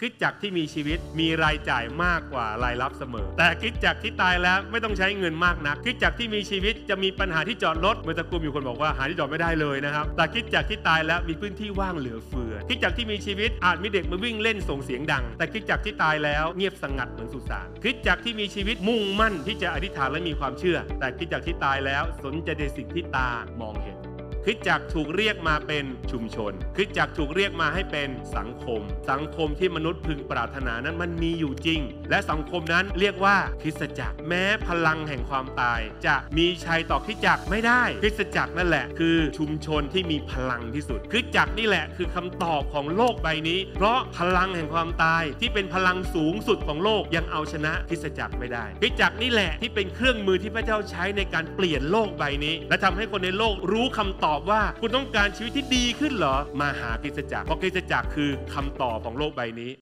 คิดจักที่มีชีวิตมีรายจ่ายมากกว่ารายรับเสมอ แต่คิดจักที่ตายแล้วไม่ต้องใช้เงินมากนักคิดจักที่มีชีวิตจะมีปัญหาที่จอดรถเมื่อตะกูมีคนบอกว่าหาที่จอดไม่ได้เลยนะครับแต่คิดจักที่ตายแล้วมีพื้นที่ว่างเหลือเฟือคิดจักที่มีชีวิตอาจมีเด็กมาวิ่งเล่นส่งเสียงดัง แต่คิดจักที่ตายแล้ว เงียบสงัดเหมือนสุสานคิดจักที่มีชีวิตมุ่งมั่นที่จะอธิษฐานและมีความเชื่อ แต่คิดจักที่ตายแล้วสนใจในสิ่งที่ตามองเห็นคริสตจักรถูกเรียกมาเป็นชุมชนคริสตจักรถูกเรียกมาให้เป็นสังคม สังคมที่มนุษย์พึงปรารถนานั้นมันมีอยู่จริง และสังคมนั้นเรียกว่าคริสตจักร แม้พลังแห่งความตาย จะมีชัยต่อคริสตจักรไม่ได้ คริสตจักรนั่นแหละ คือชุมชนที่มีพลังที่สุดคริสตจักรนี่แหละ คือคำตอบของโลกใบนี้ เพราะพลังแห่งความตายที่เป็นพลังสูงสุดของโลกยังเอาชนะคริสตจักรไม่ได้คริสตจักรนี่แหละ ที่เป็นเครื่องมือที่พระเจ้าใช้ในการเปลี่ยนโลกใบนี้ และทำให้คนในโลกรู้คำตอบอบว่าคุณต้องการชีวิตที่ดีขึ้นเหรอ มาหากิจจักรเพราะกิจจักรคือคำตอบของโลกใบนี้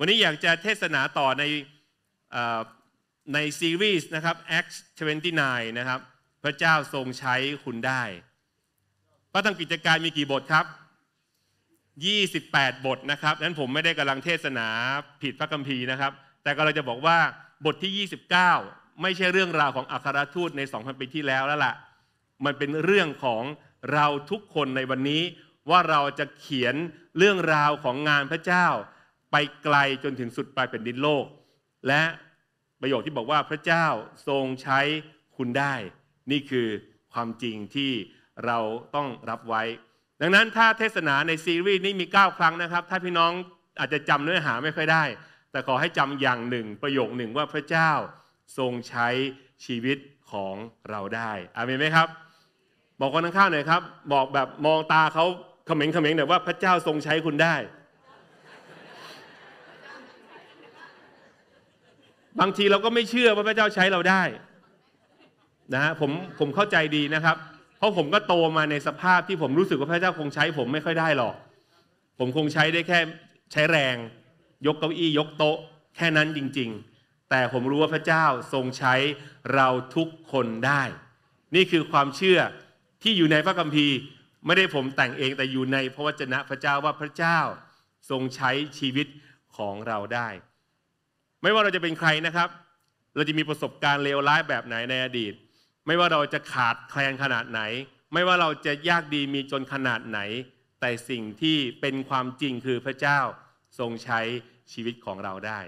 วันนี้อยากจะเทศนาต่อในในซีรีส์นะครับ Acts 29นะครับ พระเจ้าทรงใช้คุณได้พระธรรมกิจการมีกี่บทครับ 28 บทนะครับนั้นผมไม่ได้กำลังเทศนาผิดพระคัมภีร์นะครับ แต่ก็เราจะบอกว่าบทที่ 29 ไม่ใช่เรื่องราวของอัครทูตใน 2,000 ปีที่แล้วแล้วล่ะ มันเป็นเรื่องของเราทุกคนในวันนี้ว่าเราจะเขียนเรื่องราวของงานพระเจ้า ไปไกลจนถึงสุดปลายแผ่นดินโลก และประโยคที่บอกว่าพระเจ้าทรงใช้คุณได้ นี่คือความจริงที่เราต้องรับไว้ ดังนั้นถ้าเทศนาในซีรีส์นี้มี9ครั้งนะครับ ถ้าพี่น้องอาจจะจำเนื้อหาไม่ค่อยได้ แต่ขอให้จำอย่างหนึ่งประโยคหนึ่งว่าพระเจ้าทรงใช้ชีวิตของเราได้อามีไหมครับ บอกคนข้างๆหน่อยครับ บอกแบบมองตาเขาเขม็งเขม็งหน่อยว่าพระเจ้าทรงใช้คุณได้ บางทีเราก็ไม่เชื่อว่าพระเจ้าใช้เราได้นะฮะผมผมเข้าใจดีนะครับราะผมก็โตมาในสภาพที่ผมรู้สึกว่าพระเจ้าคงใช้ผมไม่ค่อยได้หรอก ผมคงใช้ได้แค่ใช้แรงยกเก้าอี้ยกโต๊ะแค่นั้นจริง ๆ แต่ผมรู้ว่าพระเจ้าทรงใช้เราทุกคนได้ นี่คือความเชื่อที่อยู่ในพระคัมภีร์ ไม่ได้ผมแต่งเองแต่อยู่ในพระวจนะพระเจ้าว่าพระเจ้าทรงใช้ชีวิตของเราได้ ไม่ว่าเราจะเป็นใครนะครับ เราจะมีประสบการณ์เลวร้ายแบบไหนในอดีตไม่ว่าเราจะขาดแคลนขนาดไหน ไม่ว่าเราจะยากดีมีจนขนาดไหน แต่สิ่งที่เป็นความจริงคือพระเจ้าทรงใช้ชีวิตของเราได้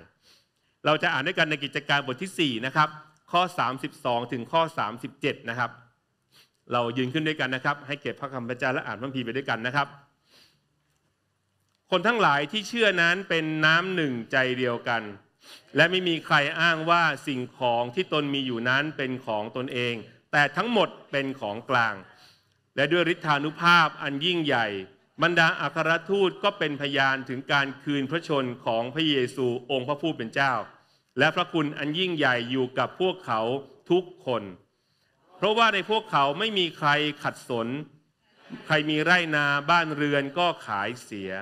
เราจะอ่านด้วยกันในกิจการบทที่4นะครับข้อ 32 ถึงข้อ 37นะครับเรายืนขึ้นด้วยกันนะครับ ให้เก็บพระคำพระเจ้าและอ่านพระพีไปด้วยกันนะครับ คนทั้งหลายที่เชื่อนั้นเป็นน้ำหนึ่งใจเดียวกันและไม่มีใครอ้างว่าสิ่งของที่ตนมีอยู่นั้นเป็นของตนเอง แต่ทั้งหมดเป็นของกลาง และด้วยฤทธานุภาพอันยิ่งใหญ่ บรรดาอัครทูตก็เป็นพยานถึงการคืนพระชนของพระเยซูองค์พระผู้เป็นเจ้า และพระคุณอันยิ่งใหญ่อยู่กับพวกเขาทุกคน เพราะว่าในพวกเขาไม่มีใครขัดสน ใครมีไร่นาบ้านเรือนก็ขายเสีย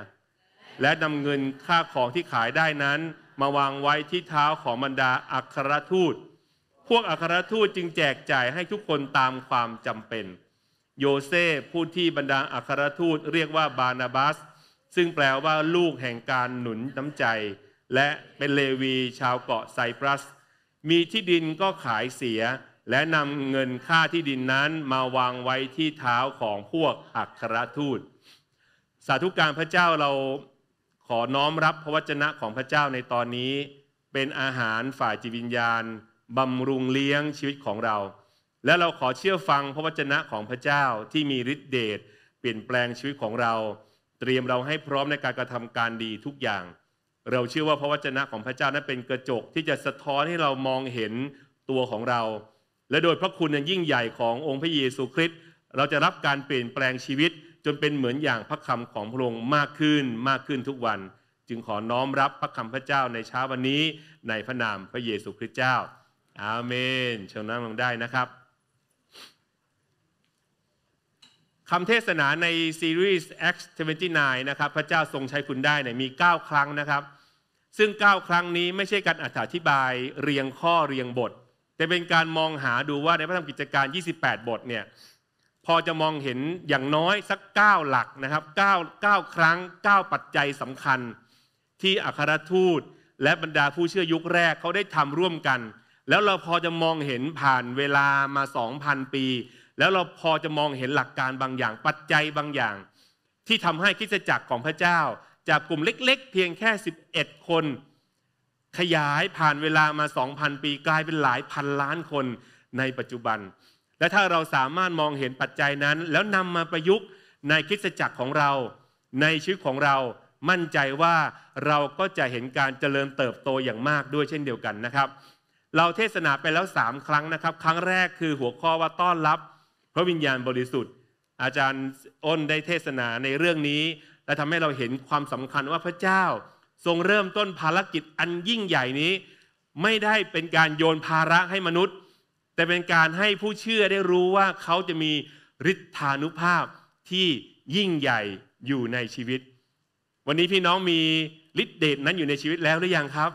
และนำเงินค่าของที่ขายได้นั้นมาวางไว้ที่เท้าของบรรดาอัครทูต พวกอัครทูตจึงแจกจ่ายให้ทุกคนตามความจำเป็น โยเซฟผู้ที่บรรดาอัครทูตเรียกว่าบานาบัส ซึ่งแปลว่าลูกแห่งการหนุนน้ำใจ และเป็นเลวีชาวเกาะไซปรัส มีที่ดินก็ขายเสีย และนำเงินค่าที่ดินนั้น มาวางไว้ที่เท้าของพวกอัครทูต สาธุการพระเจ้าเราขอน้อมรับพระวจนะของพระเจ้าในตอนนี้ เป็นอาหารฝ่ายจิตวิญญาณบำรุงเลี้ยงชีวิตของเรา และเราขอเชื่อฟังพระวจนะของพระเจ้าที่มีฤทธิเดชเปลี่ยนแปลงชีวิตของเรา เตรียมเราให้พร้อมในการกระทำการดีทุกอย่าง เราเชื่อว่าพระวจนะของพระเจ้านั้นเป็นกระจกที่จะสะท้อนให้เรามองเห็นตัวของเรา และโดยพระคุณอยิ่งใหญ่ขององค์พระเยซูคริสต์เราจะรับการเปลี่ยนแปลงชีวิตจนเป็นเหมือนอย่างพระคำของพระองค์มากขึ้นมากขึ้นทุกวัน จึงขอน้อมรับพระคำพระเจ้าในเช้าวันนี้ในพระนามพระเยซูคริสต์เจ้าอาเมนเชิญนั่งลงได้นะครับคำเทศนาในซีรีส์ Acts 29นะครับพระเจ้าทรงใช้คุณได้เนี่ยมี 9 ครั้งนะครับ ซึ่ง 9 ครั้งนี้ไม่ใช่การอธิบายเรียงข้อเรียงบท แต่เป็นการมองหาดูว่าในพระธรรมกิจการ 28 บทเนี่ยพอจะมองเห็นอย่างน้อยสัก 9หลักนะครับ9 9ครั้ง 9 ปัจจัยสำคัญ ที่อัครทูตและบรรดาผู้เชื่อยุคแรกเขาได้ทำร่วมกัน แล้วเราพอจะมองเห็นผ่านเวลามา 2,000 ปี แล้วเราพอจะมองเห็นหลักการบางอย่างปัจจัยบางอย่าง ที่ทำให้คริสตจักรของพระเจ้าจากกลุ่มเล็ก ๆ เพียงแค่ 11 คน ขยายผ่านเวลามา 2,000 ปีกลายเป็นหลายพันล้านคนในปัจจุบันและถ้าเราสามารถมองเห็นปัจจัยนั้น แล้วนำมาประยุกต์ในคิิสัจักรของเรา ในชีวิตของเรามั่นใจว่าเราก็จะเห็นการเจริญเติบโตอย่างมากด้วยเช่นเดียวกันนะครับ เราเทศนาไปแล้ว 3 ครั้งนะครับ ครั้งแรกคือหัวข้อว่าต้อนรับพระวิญญาณบริสุทธิ์ อาจารย์อ้น ได้เทศนาในเรื่องนี้ และทำให้เราเห็นความสำคัญว่าพระเจ้าทรงเริ่มต้นภารกิจอันยิ่งใหญ่นี้ ไม่ได้เป็นการโยนภาระให้มนุษย์แต่เป็นการให้ผู้เชื่อได้รู้ว่าเขาจะมีฤทธานุภาพที่ยิ่งใหญ่อยู่ในชีวิต วันนี้พี่น้องมีฤทธิเดชนั้นอยู่ในชีวิตแล้วหรือยังครับ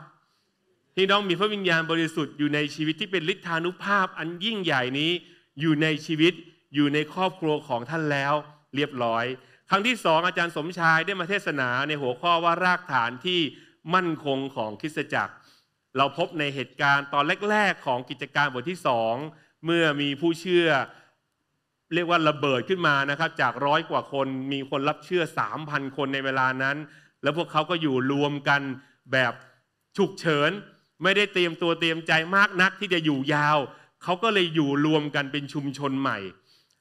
พี่น้องมีพระวิญญาณบริสุทธิ์อยู่ในชีวิตที่เป็นฤทธานุภาพอันยิ่งใหญ่นี้อยู่ในชีวิต อยู่ในครอบครัวของท่านแล้วเรียบร้อย ครั้งที่สองอาจารย์สมชายได้มาเทศนาในหัวข้อว่ารากฐานที่มั่นคงของคริสตจักรเราพบในเหตุการณ์ตอนแรก ๆของกิจการบทที่สองเมื่อมีผู้เชื่อเรียกว่าระเบิดขึ้นมานะครับ จากร้อยกว่าคนมีคนรับเชื่อ 3,000 คนในเวลานั้น แล้วพวกเขาก็อยู่รวมกันแบบฉุกเฉิน ไม่ได้เตรียมตัวเตรียมใจมากนักที่จะอยู่ยาว เขาก็เลยอยู่รวมกันเป็นชุมชนใหม่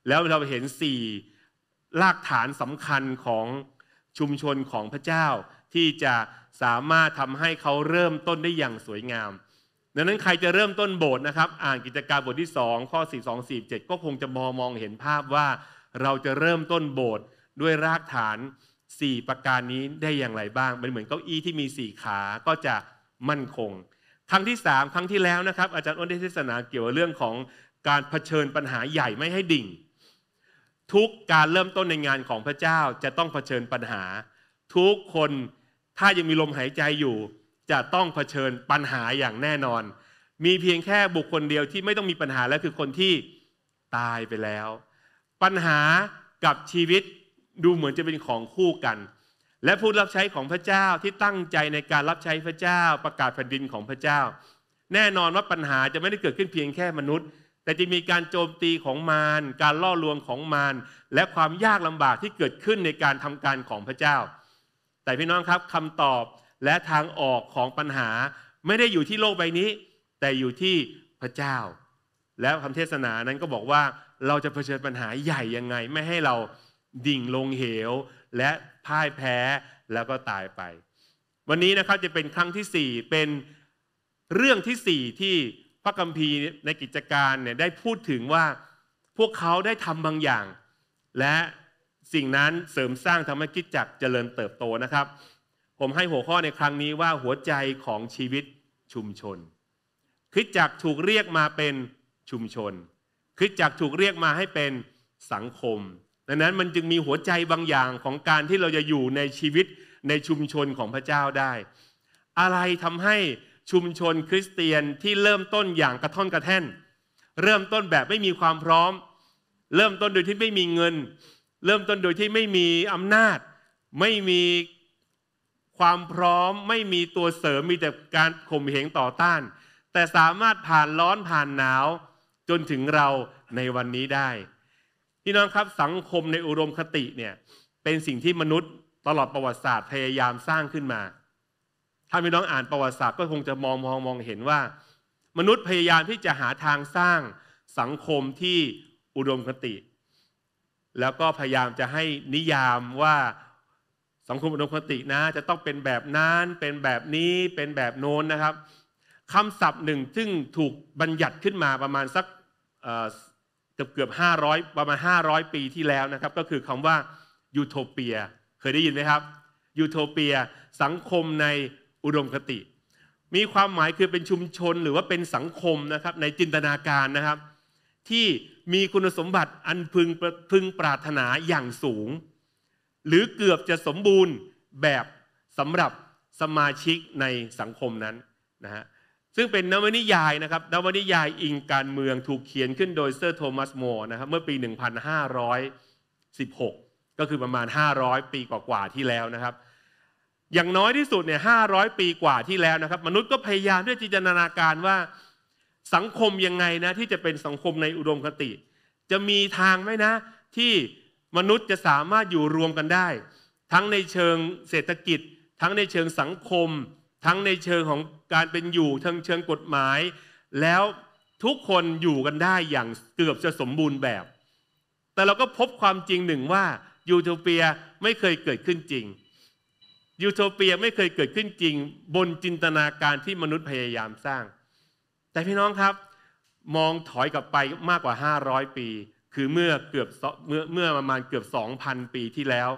แล้วเราเห็นสี่รากฐานสำคัญของชุมชนของพระเจ้าที่จะสามารถทำให้เขาเริ่มต้นได้อย่างสวยงาม ดังนั้นใครจะเริ่มต้นโบสถ์นะครับ อ่านกิจการบทที่ 2 ข้อ 4 2 4 7 ก็คงจะมองมองเห็นภาพว่าเราจะเริ่มต้นโบสถ์ด้วยรากฐาน 4 ประการนี้ได้อย่างไรบ้างป็นเหมือนเก้าอี้ที่มี4ขาก็จะมั่นคง ครั้งที่ 3 ครั้งที่แล้วนะครับอาจารย์อ้นได้เทศนาเกี่ยวกับเรื่องของการเผชิญปัญหาใหญ่ไม่ให้ดิ่งทุกการเริ่มต้นในงานของพระเจ้าจะต้องเผชิญปัญหา ทุกคนถ้ายังมีลมหายใจอยู่ จะต้องเผชิญปัญหาอย่างแน่นอน มีเพียงแค่บุคคลเดียวที่ไม่ต้องมีปัญหาและคือคนที่ตายไปแล้ว ปัญหากับชีวิตดูเหมือนจะเป็นของคู่กัน และผู้รับใช้ของพระเจ้าที่ตั้งใจในการรับใช้พระเจ้า ประกาศแผ่นดินของพระเจ้า แน่นอนว่าปัญหาจะไม่ได้เกิดขึ้นเพียงแค่มนุษย์ แต่จะมีการโจมตีของมารการล่อลวงของมารและความยากลำบากที่เกิดขึ้นในการทำการของพระเจ้าแต่พี่น้องครับคำตอบและทางออกของปัญหาไม่ได้อยู่ที่โลกใบนี้ แต่อยู่ที่พระเจ้า แล้วคำเทศนานั้นก็บอกว่าเราจะเผชิญปัญหาใหญ่ยังไง ไม่ให้เราดิ่งลงเหวและพ่ายแพ้แล้วก็ตายไป วันนี้นะครับจะเป็นครั้งที่4เป็นเรื่องที่4ที่พระคัมภีร์ในกิจการเนี่ยได้พูดถึงว่าพวกเขาได้ทำบางอย่างและสิ่งนั้นเสริมสร้างทำให้คิดจักเจริญเติบโตนะครับ ผมให้หัวข้อในครั้งนี้ว่าหัวใจของชีวิตชุมชนคิดจักถูกเรียกมาเป็นชุมชนคิดจักถูกเรียกมาให้เป็นสังคม ดังนั้นมันจึงมีหัวใจบางอย่างของการที่เราจะอยู่ในชีวิตในชุมชนของพระเจ้าได้ อะไรทำให้ชุมชนคริสเตียนที่เริ่มต้นอย่างกระท่อนกระแท่น เริ่มต้นแบบไม่มีความพร้อม เริ่มต้นโดยที่ไม่มีเงินเริ่มต้นโดยที่ไม่มีอำนาจไม่มีความพร้อมไม่มีตัวเสริมมีแต่การข่มเหงต่อต้าน แต่สามารถผ่านร้อนผ่านหนาวจนถึงเราในวันนี้ได้พี่น้องครับสังคมในอุดมคติเนี่ยเป็นสิ่งที่มนุษย์ตลอดประวัติศาสตร์พยายามสร้างขึ้นมา ถ้าพี่น้องอ่านประวัติศาสตร์ก็คงจะมองมองมองเห็นว่า มนุษย์พยายามที่จะหาทางสร้างสังคมที่อุดมคติแล้วก็พยายามจะให้นิยามว่าสังคมอุดมคตินะจะต้องเป็นแบบนั้นเป็นแบบนี้เป็นแบบโน้นนะครับคำศัพท์หนึ่งซึ่งถูกบัญญัติขึ้นมาประมาณสักเกือบเกือบ500ประมาณ500 ปีที่แล้วนะครับ ก็คือคำว่ายูโทเปียเคยได้ยินไหมครับยูโทเปีย สังคมในอุดมคติ มีความหมายคือเป็นชุมชนหรือว่าเป็นสังคมนะครับในจินตนาการนะครับที่มีคุณสมบัติอันพึงพึงปรารถนาอย่างสูง หรือเกือบจะสมบูรณ์แบบสำหรับสมาชิกในสังคมนั้นนะฮะซึ่งเป็นนวนิยายนะครับนวนิยายอิงการเมืองถูกเขียนขึ้นโดยเซอร์โทมัสมอร์นะครับเมื่อปี 1516 ก็คือประมาณ 500 ปีกว่าๆที่แล้วนะครับ อย่างน้อยที่สุดเนี่ย 500 ปีกว่าที่แล้วนะครับมนุษย์ก็พยายามด้วยจินตนาการว่าสังคมยังไงนะที่จะเป็นสังคมในอุดมคติ จะมีทางไหมนะ ที่มนุษย์จะสามารถอยู่รวมกันได้ ทั้งในเชิงเศรษฐกิจ ทั้งในเชิงสังคม ทั้งในเชิงของการเป็นอยู่ทั้งเชิงกฎหมาย แล้วทุกคนอยู่กันได้อย่างเกือบจะสมบูรณ์แบบ แต่เราก็พบความจริงหนึ่งว่ายูโทเปียไม่เคยเกิดขึ้นจริงยูโทเปียไม่เคยเกิดขึ้นจริง บนจินตนาการที่มนุษย์พยายามสร้างแต่พี่น้องครับ มองถอยกลับไปมากกว่า 500 ปี คือเมื่อเกือบเมื่อเมื่อประมาณเกือบ2,000 ปีที่แล้ว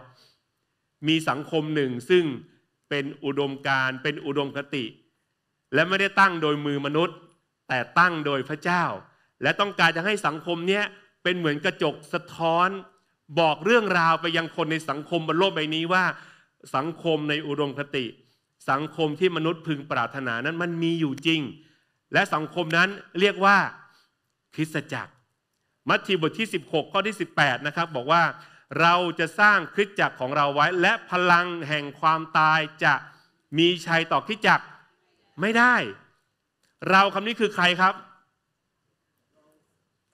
มีสังคมหนึ่งซึ่งเป็นอุดมการเป็นอุดมคติ และไม่ได้ตั้งโดยมือมนุษย์ แต่ตั้งโดยพระเจ้า และต้องการจะให้สังคมเนี้ยเป็นเหมือนกระจกสะท้อน บอกเรื่องราวไปยังคนในสังคมบนโลกใบนี้ว่าสังคมในอุดมคติ สังคมที่มนุษย์พึงปรารถนานั้นมันมีอยู่จริงและสังคมนั้นเรียกว่าคริสตจักร มัทธิวบทที่ 16 ข้อที่ 18 นะครับบอกว่าเราจะสร้างคริสตจักรของเราไว้ และพลังแห่งความตายจะมีชัยต่อคริสตจักรไม่ได้ เราคำนี้คือใครครับ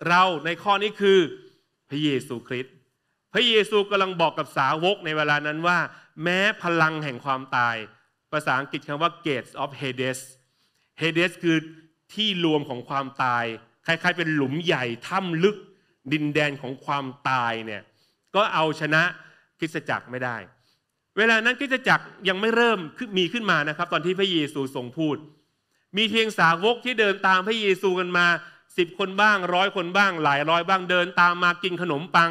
เราในข้อนี้คือพระเยซูคริสต์พระเยซูกำลังบอกกับสาวกในเวลานั้นว่า แม้พลังแห่งความตาย ภาษาอังกฤษคำว่า gates of Hades Hades คือที่รวมของความตาย คล้ายๆเป็นหลุมใหญ่ถ้ำลึกดินแดนของความตายเนี่ยก็เอาชนะคริสตจักรไม่ได้ เวลานั้นคริสตจักรยังไม่เริ่มมีขึ้นมานะครับ ตอนที่พระเยซูทรงพูด มีเพียงสาวกที่เดินตามพระเยซูกันมาสิบคนบ้างร้อยคนบ้างหลายร้อยบ้าง เดินตามมากินขนมปัง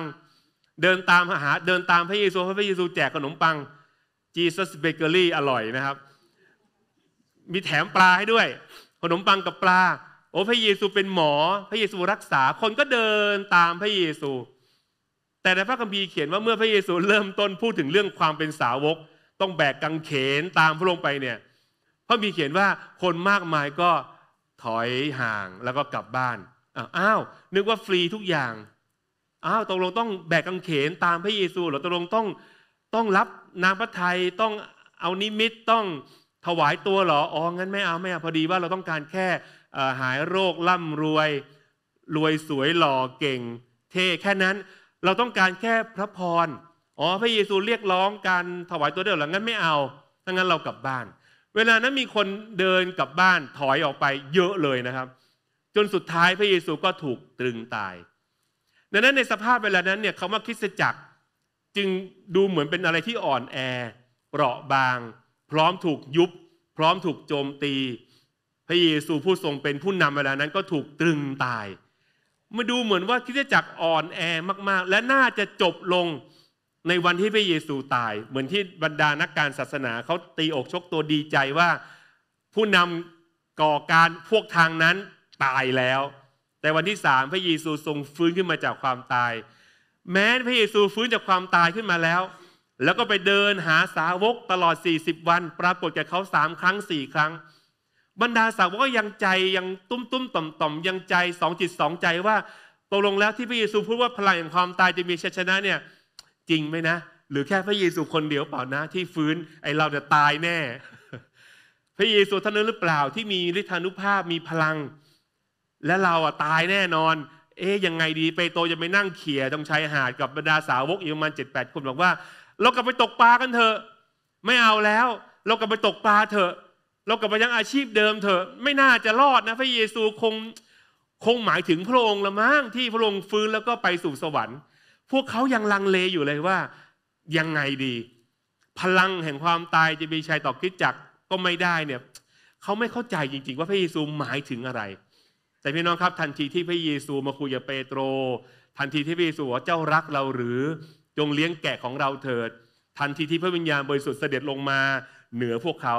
เดินตามหาเดินตามพระเยซูพระเยซูแจกขนมปัง Jesus Bakery อร่อยนะครับ มีแถมปลาให้ด้วยขนมปังกับปลา โอ้พระเยซูเป็นหมอ พระเยซูรักษา คนก็เดินตามพระเยซู แต่ในพระคัมภีร์เขียนว่าเมื่อพระเยซูเริ่มต้นพูดถึงเรื่องความเป็นสาวก ต้องแบกกังเขนตามพระองค์ไปเนี่ย พระคัมภีร์เขียนว่าคนมากมายก็ถอยห่างแล้วก็กลับบ้าน อ้าวนึกว่าฟรีทุกอย่าง อ้าวตกลงต้องแบกกังเขนตามพระเยซูหรือตกลงต้องต้องรับนามพระทัย ต้องเอานิมิต ต้องถวายตัวหรอ อ๋อ งั้นไม่เอาไม่เอาพอดีว่าเราต้องการแค่หายโรคร่ำรวยรวยสวยหล่อเก่ง เท่แค่นั้นเราต้องการแค่พระพร อ๋อพระเยซูเรียกร้องการถวายตัวเดียวหรองั้นไม่เอาถ้างั้นเรากลับบ้าน เวลานั้นมีคนเดินกลับบ้านถอยออกไปเยอะเลยนะครับ จนสุดท้ายพระเยซูก็ถูกตรึงตาย ดังนั้นในสภาพเวลานั้นเนี่ยเขาว่าคริสตจักรจึงดูเหมือนเป็นอะไรที่อ่อนแอเปราะบางพร้อมถูกยุบ พร้อมถูกโจมตี พระเยซูผู้ทรงเป็นผู้นำเวลานั้นก็ถูกตรึงตายมาดูเหมือนว่าคิิจะจักอ่อนแอมากๆ และน่าจะจบลงในวันที่พระเยซูตาย เหมือนที่บรรดานักการศาสนาเขาตีอกชกตัวดีใจว่าผู้นำก่อการพวกทางนั้นตายแล้ว แต่วันที่สามพระเยซูทรงฟื้นขึ้นมาจากความตาย แม้พระเยซูฟื้นจากความตายขึ้นมาแล้วแล้วก็ไปเดินหาสาวกตลอด 40 วัน ปรากฏแก่เขาสามครั้งสี่ครั้ง บรรดาสาวกก็ยังใจยังตุ้มตุ้มต่อมต่อมยังใจสองจิตสองใจว่าตกลงแล้วที่พระเยซูพูดว่าพลังแห่งความตายจะมีชัยชนะเนี่ยจริงไหมนะ หรือแค่พระเยซูคนเดียวเปล่านะ ที่ฟื้นไอเราจะตายแน่ พระเยซูท่านนั้นหรือเปล่าที่มีฤทธานุภาพมีพลัง และเราอะตายแน่นอน เอ๊ยยังไงดีเปโตจะไปนั่งเขี่ยตรงชายหาดกับบรรดาสาวกอีกประมาณเจ็ดแปดคนบอกว่าเรากลับไปตกปลากันเถอะไม่เอาแล้ว เรากลับไปตกปลาเถอะเรากลับไปยังอาชีพเดิมเถอะไม่น่าจะรอดนะพระเยซูคงคงหมายถึงพระองค์ละมั้งที่พระองค์ฟื้นแล้วก็ไปสู่สวรรค์ พวกเขายังลังเลอยู่เลยว่ายังไงดี พลังแห่งความตายจะมีชัยต่อคิดจักก็ไม่ได้เนี่ยเขาไม่เข้าใจจริง ๆ ว่าพระเยซูหมายถึงอะไร แต่พี่น้องครับทันทีที่พระเยซูมาคุยกับเปโตรทันทีที่พระเยซูว่าเจ้ารักเราหรือจงเลี้ยงแกะของเราเถิด ทันทีที่พระวิญญาณบริสุทธิ์เสด็จลงมาเหนือพวกเขา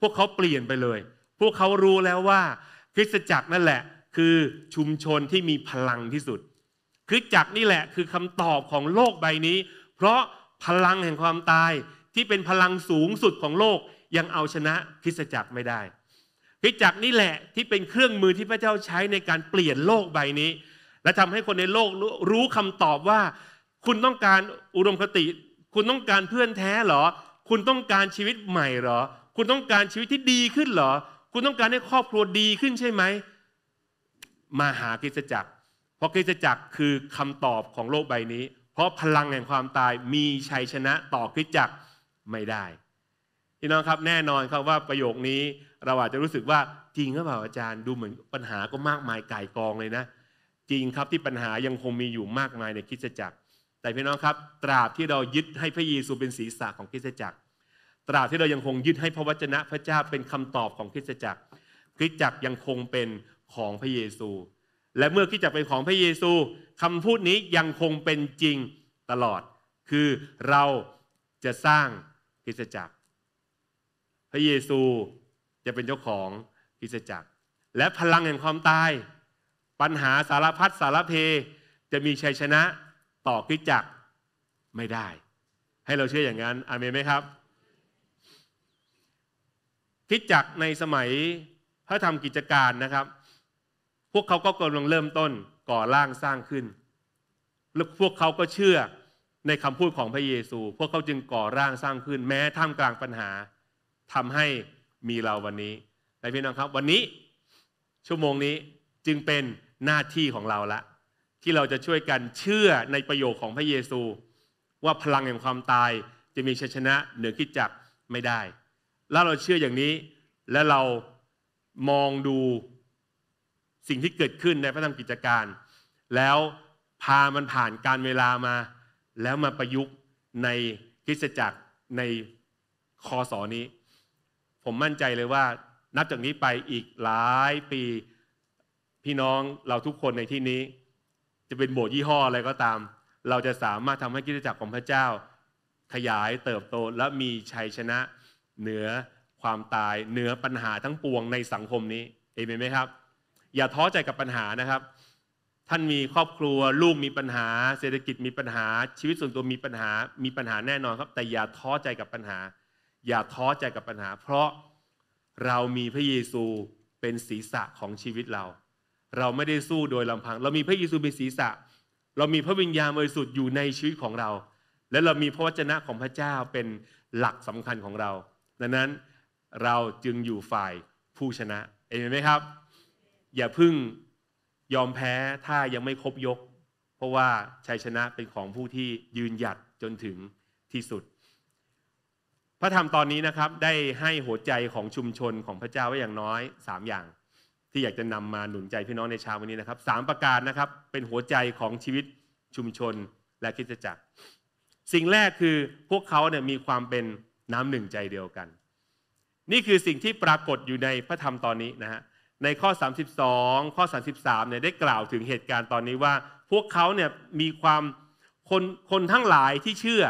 พวกเขาเปลี่ยนไปเลย พวกเขารู้แล้วว่าคริสตจักรนั่นแหละ คือชุมชนที่มีพลังที่สุดคริสตจักรนี่แหละคือคำตอบของโลกใบนี้ เพราะพลังแห่งความตายที่เป็นพลังสูงสุดของโลกยังเอาชนะคริสตจักรไม่ได้คริสตจักรนี่แหละที่เป็นเครื่องมือที่พระเจ้าใช้ในการเปลี่ยนโลกใบนี้ และทำให้คนในโลกรู้คำตอบว่าคุณต้องการอุดมคติ คุณต้องการเพื่อนแท้หรอ คุณต้องการชีวิตใหม่หรอ คุณต้องการชีวิตที่ดีขึ้นหรอ คุณต้องการให้ครอบครัวดีขึ้นใช่ไหม มาหากิจจักร เพราะกิจจักรคือคำตอบของโลกใบนี้ เพราะพลังแห่งความตายมีชัยชนะต่อกิจจักรไม่ได้พี่น้องครับ แน่นอนครับว่าประโยคนี้เราอาจจะรู้สึกว่าจริงหรือเปล่าอาจารย์ดูเหมือนปัญหาก็มากมายก่ายกองเลยนะ จริงครับที่ปัญหายังคงมีอยู่มากมายในคิดจักรแต่พี่น้องครับตราบที่เรายึดให้พระเยซูเป็นศีรษะของคริสตจักร ตราบที่เรายังคงยึดให้พระวจนะพระเจ้าเป็นคำตอบของคริสตจักรคริสตจักรยังคงเป็นของพระเยซู และเมื่อคริสตจักรเป็นของพระเยซู คำพูดนี้ยังคงเป็นจริงตลอด คือเราจะสร้างคริสตจักร พระเยซูจะเป็นเจ้าของคริสตจักร และพลังแห่งความตายปัญหาสารพัดสารเพจะมีชัยชนะต่อคิดจักไม่ได้ ให้เราเชื่ออย่างนั้นอามนไหมครับคิดจักในสมัยพระธรรมกิจการนะครับ พวกเขาก็กำลังเริ่มต้นก่อร่างสร้างขึ้นแล้วพวกเขาก็เชื่อในคำพูดของพระเยซู พวกเขาจึงก่อร่างสร้างขึ้นแม้ท่ามกลางปัญหาทำให้มีเราวันนี้แต่พี่น้องครับ วันนี้ชั่วโมงนี้จึงเป็นหน้าที่ของเราละที่เราจะช่วยกันเชื่อในประโยคของพระเยซู ว่าพลังแห่งความตายจะมีชัยชนะเหนือคิดจักไม่ได้ แล้วเราเชื่ออย่างนี้และเรามองดูสิ่งที่เกิดขึ้นในพระธรรมกิจการ แล้วพามันผ่านการเวลามา แล้วมาประยุกต์ในคิดจักในคอสอนี้ ผมมั่นใจเลยว่านับจากนี้ไปอีกหลายปีพี่น้องเราทุกคนในที่นี้จะเป็นโบสถ์ยี่ห้อ อะไรก็ตาม เราจะสามารถทำให้กิจจักรของพระเจ้า ขยายเติบโต และมีชัยชนะเหนือความตาย เหนือปัญหาทั้งปวงในสังคมนี้ เอเมนไหมครับ อย่าท้อใจกับปัญหานะครับ ท่านมีครอบครัวลูกมีปัญหาเศรษฐกิจมีปัญหาชีวิตส่วนตัวมีปัญหา มีปัญหาแน่นอนครับ แต่อย่าท้อใจกับปัญหา อย่าท้อใจกับปัญหา เพราะเรามีพระเยซูเป็นศีรษะของชีวิตเราเราไม่ได้สู้โดยลำพัง เรามีพระเยซูเป็นศีรษะ เรามีพระวิญญาณบริสุทธิ์อยู่ในชีวิตของเรา และเรามีพระวจนะของพระเจ้าเป็นหลักสำคัญของเรา ดังนั้นเราจึงอยู่ฝ่ายผู้ชนะเห็นไหมครับอย่าพึ่งยอมแพ้ถ้ายังไม่ครบยก เพราะว่าชัยชนะเป็นของผู้ที่ยืนหยัดจนถึงที่สุด พระธรรมตอนนี้นะครับได้ให้หัวใจของชุมชนของพระเจ้าไว้อย่างน้อย3อย่างที่อยากจะนำมาหนุนใจพี่น้องในเช้าวันนี้นะครับสประการนะครับ เป็นหัวใจของชีวิตชุมชนและคิดจักร สิ่งแรกคือพวกเขาเนี่ยมีความเป็นน้ำหนึ่งใจเดียวกัน นี่คือสิ่งที่ปรากฏอยู่ในพระธรรมตอนนี้นะฮะในข้อ 32 ข้อ33เนี่ยได้กล่าวถึงเหตุการณ์ตอนนี้ว่า พวกเขาเนี่ยมีความคนคนทั้งหลายที่เชื่อ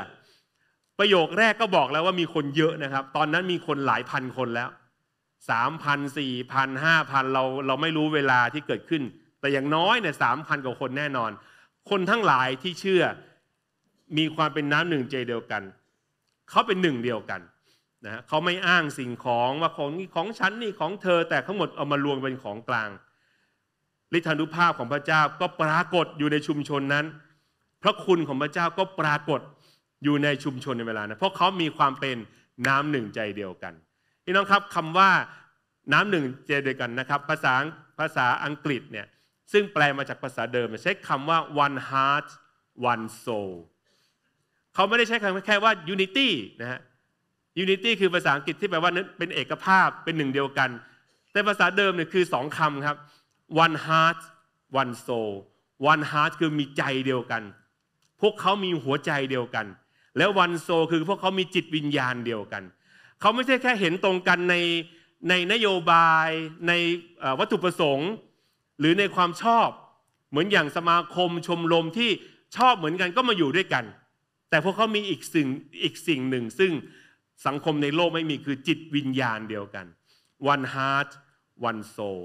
ประโยคแรกก็บอกแล้วว่ามีคนเยอะนะครับ ตอนนั้นมีคนหลายพันคนแล้วสามพันสี่พันห้าพันเราเราไม่รู้เวลาที่เกิดขึ้น แต่อย่างน้อยเนี่ยสามพันกว่าคนแน่นอน คนทั้งหลายที่เชื่อมีความเป็นน้ำหนึ่งใจเดียวกัน เขาเป็นหนึ่งเดียวกันนะเขาไม่อ้างสิ่งของ ว่าของนีของฉันนี่ของเธอแต่ทั้งหมดเอามารวมเป็นของกลางฤทธานุภาพของพระเจ้าก็ปรากฏอยู่ในชุมชนนั้น พระคุณของพระเจ้าก็ปรากฏอยู่ในชุมชนในเวลานะเพราะเขามีความเป็นน้ำหนึ่งใจเดียวกันพี่น้องครับคำว่าน้ำหนึ่งเจเดียวกันนะครับ ภาษาภาษาอังกฤษเนี่ยซึ่งแปลมาจากภาษาเดิมใช้คำว่า one heart one soul เขาไม่ได้ใช้คำแค่ว่า unity นะฮะ unity คือภาษาอังกฤษที่แปลว่าเป็นเอกภาพเป็นหนึ่งเดียวกัน แต่ภาษาเดิมเนี่ยคือสองคำครับ one heart one soul one heart คือมีใจเดียวกัน พวกเขามีหัวใจเดียวกัน แล้ว one soul คือพวกเขามีจิตวิญญาณเดียวกันเขาไม่ใช่แค่เห็นตรงกันในในนโยบายในวัตถุประสงค์หรือในความชอบเหมือนอย่างสมาคมชมรมที่ชอบเหมือนกันก็มาอยู่ด้วยกัน แต่พวกเขามีอีกสิ่งอีกสิ่งหนึ่ง ซึ่งสังคมในโลกไม่มีคือจิตวิญญาณเดียวกัน one heart one soul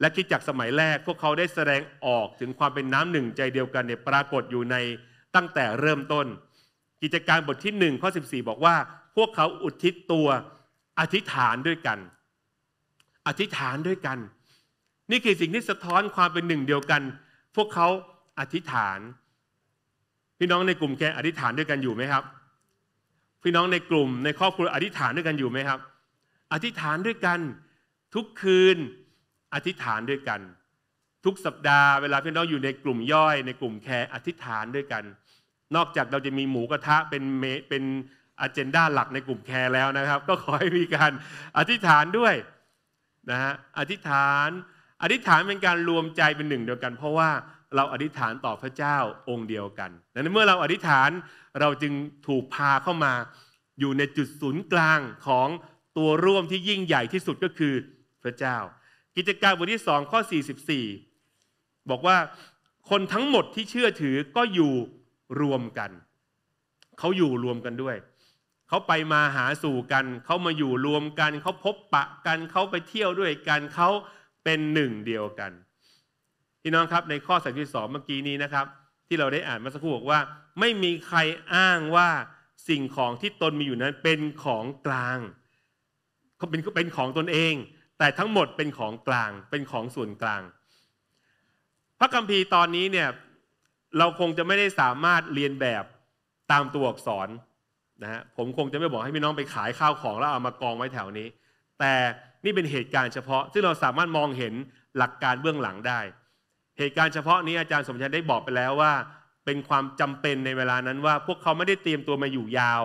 และคิดจากสมัยแรกพวกเขาได้แสดงออกถึงความเป็นน้ำหนึ่งใจเดียวกันเนี่ยปรากฏอยู่ในตั้งแต่เริ่มต้น กิจการบทที่1ข้อ14 บอกว่าพวกเขาอุทิศตัวอธิษฐานด้วยกัน อธิษฐานด้วยกัน นี่คือสิ่งที่สะท้อนความเป็นหนึ่งเดียวกัน พวกเขาอธิษฐานพี่น้องในกลุ่มแกอธิษฐานด้วยกันอยู่ไหมครับ พี่น้องในกลุ่มในครอบครัวอธิษฐานด้วยกันอยู่ไหมครับ อธิษฐานด้วยกัน ทุกคืนอธิษฐานด้วยกัน ทุกสัปดาห์เวลาพี่น้องอยู่ในกลุ่มย่อยในกลุ่มแคร์อธิษฐานด้วยกัน นอกจากเราจะมีหมูกระทะเป็นเมเป็นอเจนดาหลักในกลุ่มแคร์แล้วนะครับ ก็ขอให้มีการอธิษฐานด้วยนะฮะอธิษฐานอธิษฐานเป็นการรวมใจเป็นหนึ่งเดียวกัน เพราะว่าเราอธิษฐานต่อพระเจ้าองค์เดียวกันดังนั้นเมื่อเราอธิษฐานเราจึงถูกพาเข้ามาอยู่ในจุดศูนย์กลางของตัวร่วมที่ยิ่งใหญ่ที่สุดก็คือพระเจ้า กิจการบทที่สองข้อ44 บอกว่าคนทั้งหมดที่เชื่อถือก็อยู่รวมกันเขาอยู่รวมกันด้วยเขาไปมาหาสู่กัน เขามาอยู่รวมกัน เขาพบปะกัน เขาไปเที่ยวด้วยกัน เขาเป็นหนึ่งเดียวกัน พี่น้องครับในข้อสันติสองเมื่อกี้นี้นะครับ ที่เราได้อ่านมาสักครู่บอกว่าไม่มีใครอ้างว่าสิ่งของที่ตนมีอยู่นั้นเป็นของกลางเขาเป็นเป็นของตนเอง แต่ทั้งหมดเป็นของกลางเป็นของส่วนกลาง พระคัมภีร์ตอนนี้เนี่ยเราคงจะไม่ได้สามารถเรียนแบบตามตัวอักษรนะฮะผมคงจะไม่บอกให้พี่น้องไปขายข้าวของ แล้วเอามากองไว้แถวนี้ แต่นี่เป็นเหตุการณ์เฉพาะ ซึ่งเราสามารถมองเห็นหลักการเบื้องหลังได้ เหตุการณ์เฉพาะนี้อาจารย์สมชายได้บอกไปแล้วว่า เป็นความจำเป็นในเวลานั้นว่าพวกเขาไม่ได้เตรียมตัวมาอยู่ยาว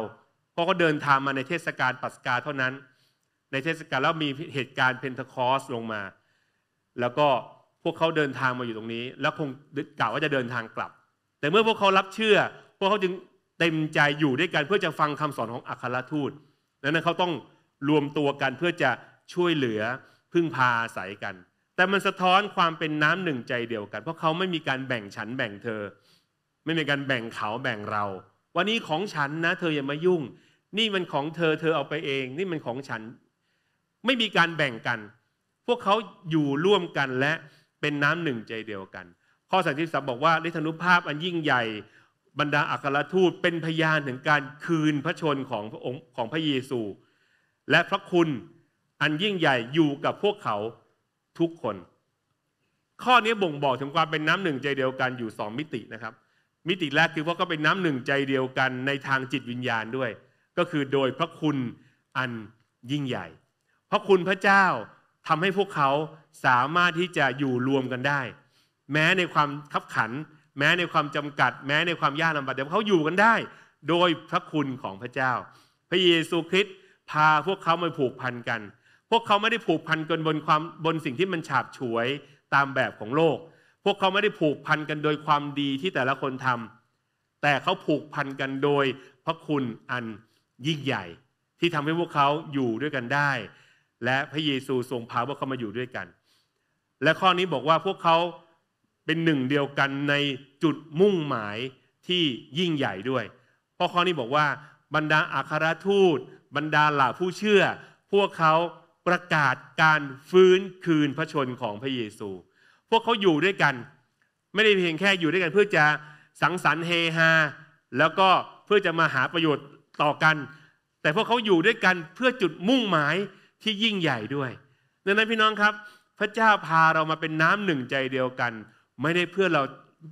เพราะเขาเดินทางมาในเทศกาลปัสกาเท่านั้น ในเทศกาลแล้วมีเหตุการณ์เพนทคอสลงมา แล้วก็พวกเขาเดินทางมาอยู่ตรงนี้ แล้วคงกล่าวว่าจะเดินทางกลับ แต่เมื่อพวกเขารับเชื่อพวกเขาจึงเต็มใจอยู่ด้วยกันเพื่อจะฟังคำสอนของอัครทูตดังนั้นเขาต้องรวมตัวกันเพื่อจะช่วยเหลือพึ่งพาอาศัยกัน แต่มันสะท้อนความเป็นน้ำหนึ่งใจเดียวกัน เพราะเขาไม่มีการแบ่งฉันแบ่งเธอ ไม่มีการแบ่งเขาแบ่งเรา วันนี้ของฉันนะเธออย่ามายุ่ง นี่มันของเธอเธอเอาไปเอง นี่มันของฉันไม่มีการแบ่งกัน พวกเขาอยู่ร่วมกันและเป็นน้ำหนึ่งใจเดียวกัน ข้อสันติสัมบอกว่าฤทธานุภาพอันยิ่งใหญ่บรรดาอัครทูตเป็นพยานถึงการคืนพระชนของพระองค์ของพระเยซู และพระคุณอันยิ่งใหญ่อยู่กับพวกเขาทุกคน ข้อนี้บ่งบอกถึงความเป็นน้ำหนึ่งใจเดียวกันอยู่สองมิตินะครับ มิติแรกคือพวกเก็เป็นน้ำหนึ่งใจเดียวกันในทางจิตวิญญาณด้วย ก็คือโดยพระคุณอันยิ่งใหญ่ พระคุณพระเจ้าทำให้พวกเขาสามารถที่จะอยู่รวมกันได้ แม้ในความขับขันแม้ในความจำกัดแม้ในความยากลำบากแต่เขาอยู่กันได้ โดยพระคุณของพระเจ้า พระเยซูคริสต์พาพวกเขามาผูกพันกัน พวกเขาไม่ได้ผูกพันกันบนความบนสิ่งที่มันฉาบฉวยตามแบบของโลก พวกเขาไม่ได้ผูกพันกันโดยความดีที่แต่ละคนทำ แต่เขาผูกพันกันโดยพระคุณอันยิ่งใหญ่ ที่ทำให้พวกเขาอยู่ด้วยกันได้ และพระเยซูทรงพาพวกเขามาอยู่ด้วยกัน และข้อนี้บอกว่าพวกเขาเป็นหนึ่งเดียวกันในจุดมุ่งหมายที่ยิ่งใหญ่ด้วย เพราะข้อนี้บอกว่าบรรดาอาคารทูต บรรดาเหล่าผู้เชื่อ พวกเขาประกาศการฟื้นคืนพระชนของพระเยซู พวกเขาอยู่ด้วยกัน ไม่ได้เพียงแค่อยู่ด้วยกัน เพื่อจะสังสรรค์เฮฮาแล้วก็เพื่อจะมาหาประโยชน์ต่อกัน แต่พวกเขาอยู่ด้วยกันเพื่อจุดมุ่งหมายที่ยิ่งใหญ่ด้วย ดังนั้นพี่น้องครับ พระเจ้าพาเรามาเป็นน้ำหนึ่งใจเดียวกันไม่ได้เพื่อเรา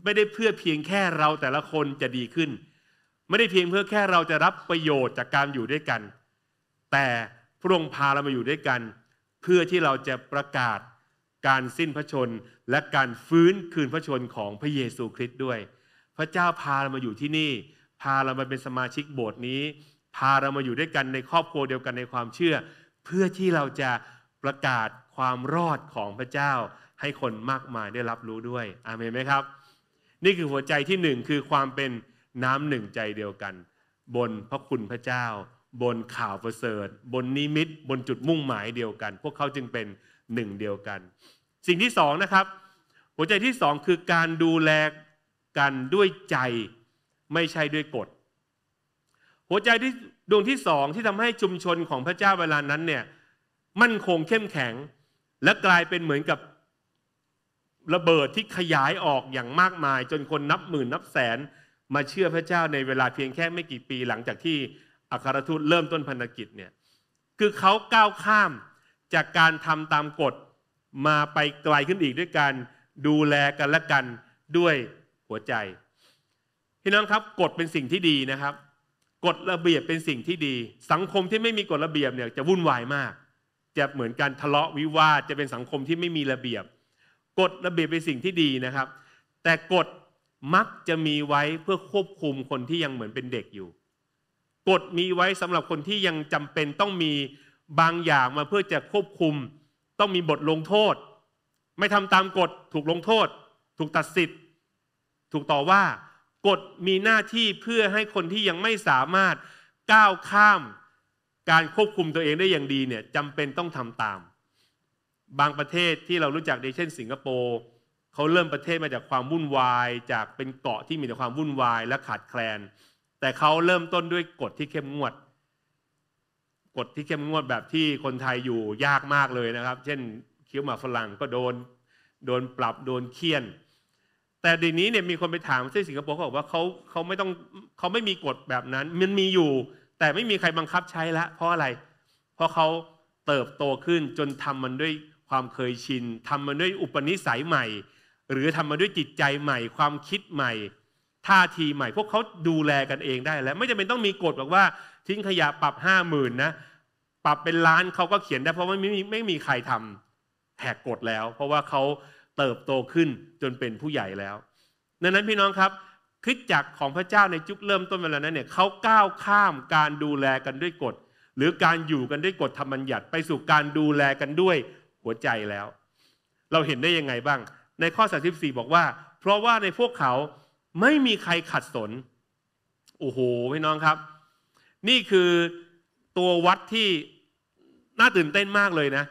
ไม่ได้เพื่อเพียงแค่เราแต่ละคนจะดีขึ้น ไม่ได้เพียงเพื่อแค่เราจะรับประโยชน์จากการอยู่ด้วยกัน แต่พระองค์พาเรามาอยู่ด้วยกัน เพื่อที่เราจะประกาศการสิ้นพระชนและการฟื้นคืนพระชนของพระเยซูคริสต์ด้วย พระเจ้าพาเรามาอยู่ที่นี่ พาเรามาเป็นสมาชิกโบสถ์นี้ พาเรามาอยู่ด้วยกันในครอบครัวเดียวกันในความเชื่อ เพื่อที่เราจะประกาศความรอดของพระเจ้าให้คนมากมายได้รับรู้ด้วยอาเมนไหมครับ นี่คือหัวใจที่หนึ่งคือความเป็นน้ำหนึ่งใจเดียวกัน บนพระคุณพระเจ้า บนข่าวประเสริฐ บนนิมิต บนจุดมุ่งหมายเดียวกัน พวกเขาจึงเป็นหนึ่งเดียวกัน สิ่งที่สองนะครับ หัวใจที่สองคือการดูแลกันด้วยใจไม่ใช่ด้วยกฎ หัวใจที่ดวงที่สองที่ทำให้ชุมชนของพระเจ้าเวลานั้นเนี่ยมั่นคงเข้มแข็งและกลายเป็นเหมือนกับระเบิดที่ขยายออกอย่างมากมาย จนคนนับหมื่นนับแสน มาเชื่อพระเจ้าในเวลาเพียงแค่ไม่กี่ปีหลังจากที่ อัครทูตเริ่มต้นพันธกิจเนี่ยคือเขาก้าวข้ามจากการทำตามกฎมาไปไกลขึ้นอีกด้วยการดูแลกันและกันด้วยหัวใจพี่น้องครับกฎเป็นสิ่งที่ดีนะครับ กฎระเบียบเป็นสิ่งที่ดี สังคมที่ไม่มีกฎระเบียบเนี่ยจะวุ่นวายมาก จะเหมือนการทะเลาะวิวาทจะเป็นสังคมที่ไม่มีระเบียบกฎระเบียบเป็นสิ่งที่ดีนะครับ แต่กฎมักจะมีไว้เพื่อควบคุมคนที่ยังเหมือนเป็นเด็กอยู่ กฎมีไว้สำหรับคนที่ยังจำเป็นต้องมีบางอย่างมาเพื่อจะควบคุม ต้องมีบทลงโทษ ไม่ทำตามกฎถูกลงโทษ ถูกตัดสิทธิ์ ถูกต่อว่า กฎมีหน้าที่เพื่อให้คนที่ยังไม่สามารถก้าวข้ามการควบคุมตัวเองได้อย่างดีเนี่ยจำเป็นต้องทำตามบางประเทศที่เรารู้จักดีเช่นสิงคโปร์เขาเริ่มประเทศมาจากความวุ่นวายจากเป็นเกาะที่มีแต่ความวุ่นวายและขาดแคลน แต่เขาเริ่มต้นด้วยกฎที่เข้มงวด กฎที่เข้มงวดแบบที่คนไทยอยู่ยากมากเลยนะครับ เช่น คิ้วหมาฝรั่งก็โดน โดนปรับโดนเคี่ยนแต่เดี๋ยวนี้เนี่ยมีคนไปถามที่สิงคโปร์เขาบอกว่าเขาเขาไม่ต้องเขาไม่มีกฎแบบนั้นมันมีอยู่ แต่ไม่มีใครบังคับใช้ละเพราะอะไร เพราะเขาเติบโตขึ้นจนทำมันด้วยความเคยชินทำมาด้วยอุปนิสัยใหม่ หรือทำมาด้วยจิตใจใหม่ ความคิดใหม่ ท่าทีใหม่ พวกเขาดูแลกันเองได้แล้ว ไม่จำเป็นต้องมีกฎบอกว่าทิ้งขยะปรับห้าหมื่นนะปรับเป็นล้านเขาก็เขียนได้ เพราะว่าไม่มีไม่มีใครทำแหกกฎแล้ว เพราะว่าเขาเติบโตขึ้นจนเป็นผู้ใหญ่แล้วดังนั้นพี่น้องครับคิดจักของพระเจ้าในจุดเริ่มต้นเวลานั้นเนี่ยเขาก้าวข้ามการดูแลกันด้วยกฎ หรือการอยู่กันด้วยกฎธรรมบัญญัติ ไปสู่การดูแลกันด้วยหัวใจแล้วเราเห็นได้ยังไงบ้าง ในข้อ 34 บอกว่า เพราะว่าในพวกเขาไม่มีใครขัดสนโอ้โหพี่น้องครับ นี่คือตัววัดที่น่าตื่นเต้นมากเลยนะ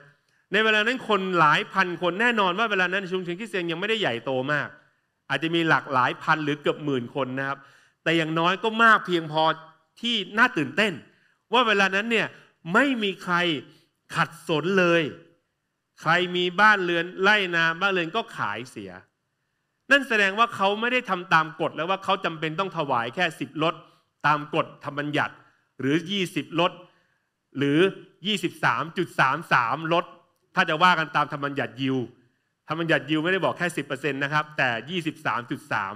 ในเวลานั้นคนหลายพันคนแน่นอนว่าเวลานั้น ชุมชนคริสเตียนยังไม่ได้ใหญ่โตมาก อาจจะมีหลักหลายพันหรือเกือบหมื่นคนนะครับ แต่อย่างน้อยก็มากเพียงพอที่น่าตื่นเต้น ว่าเวลานั้นเนี่ยไม่มีใครขัดสนเลยใครมีบ้านเรือนไร่นา บ้านเรือนก็ขายเสีย นั่นแสดงว่าเขาไม่ได้ทำตามกฎแล้วว่าเขาจำเป็นต้องถวายแค่สิบลดตามกฎธรรมบัญญัติหรือยี่สิบลดหรือยี่สิบามจุดสามสามลดถ้าจะว่ากันตามธรรมบัญญัติยิวธรรมบัญญัติยิวไม่ได้บอกแค่สิบเปอร์เซ็นต์นะครับแต่ยี่สิบามจุดสาม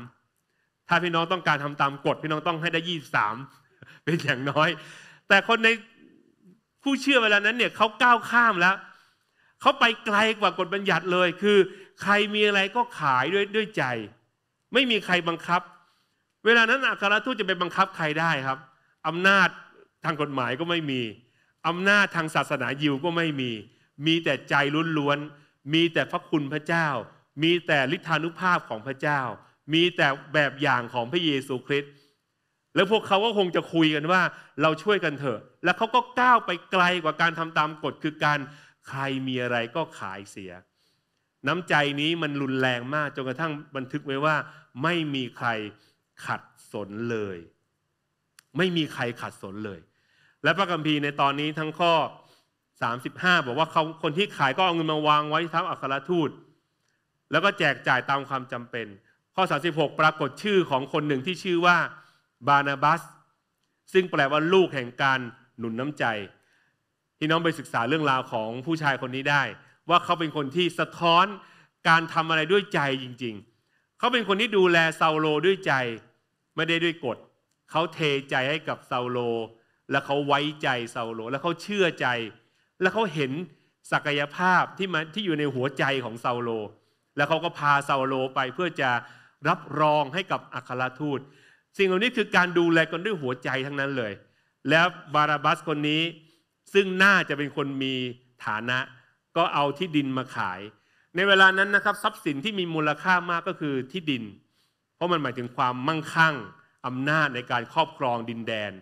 ถ้าพี่น้องต้องการทำตามกฎพี่น้องต้องให้ได้ยี่สามเป็นอย่างน้อย แต่คนในผู้เชื่อเวลานั้นเนี่ยเขาก้าวข้ามแล้วเขาไปไกลกว่ากฎบัญญัติเลย คือ ใครมีอะไรก็ขายด้วยด้วยใจ ไม่มีใครบังคับ เวลานั้นอัครทูตจะไปบังคับใครได้ครับอำนาจทางกฎหมายก็ไม่มี อำนาจทางศาสนายิวก็ไม่มี มีแต่ใจล้วนๆ มีแต่พระคุณพระเจ้า มีแต่ิทธานุภาพของพระเจ้า มีแต่แบบอย่างของพระเยซูคริสต์ แล้วพวกเขาก็คงจะคุยกันว่าเราช่วยกันเถอะ แล้วเขาก็ก้าวไปไกลกว่าการทำตามกฎคือการใครมีอะไรก็ขายเสีย น้ำใจนี้มันรุนแรงมากจนกระทั่งบันทึกไว้ว่า ไม่มีใครขัดสนเลย ไม่มีใครขัดสนเลย และพระกัมภีร์ในตอนนี้ทั้งข้อ 35 บอกว่าเขาคนที่ขายก็เอาเงินมาวางไว้ทับอัครทูต แล้วก็แจกจ่ายตามความจำเป็น ข้อ 36 ปรากฏชื่อของคนหนึ่งที่ชื่อว่า บานาบัส ซึ่งแปลว่าลูกแห่งการหนุนน้ำใจพี่น้องไปศึกษาเรื่องราวของผู้ชายคนนี้ได้ ว่าเขาเป็นคนที่สะท้อนการทำอะไรด้วยใจจริง ๆ เขาเป็นคนที่ดูแลเซาโลด้วยใจ ไม่ได้ด้วยกฎเขาเทใจให้กับเซาโล และเขาไว้ใจเซาโล และเขาเชื่อใจ และเขาเห็นศักยภาพที่มันที่อยู่ในหัวใจของเซาโล แล้วเขาก็พาเซาโลไปเพื่อจะรับรองให้กับอัครทูต สิ่งเหล่านี้คือการดูแลกันด้วยหัวใจทั้งนั้นเลย แล้วบาราบัสคนนี้ซึ่งน่าจะเป็นคนมีฐานะ ก็เอาที่ดินมาขาย ในเวลานั้นนะครับ ทรัพย์สินที่มีมูลค่ามากก็คือที่ดิน เพราะมันหมายถึงความมั่งคั่ง อำนาจในการครอบครองดินแดน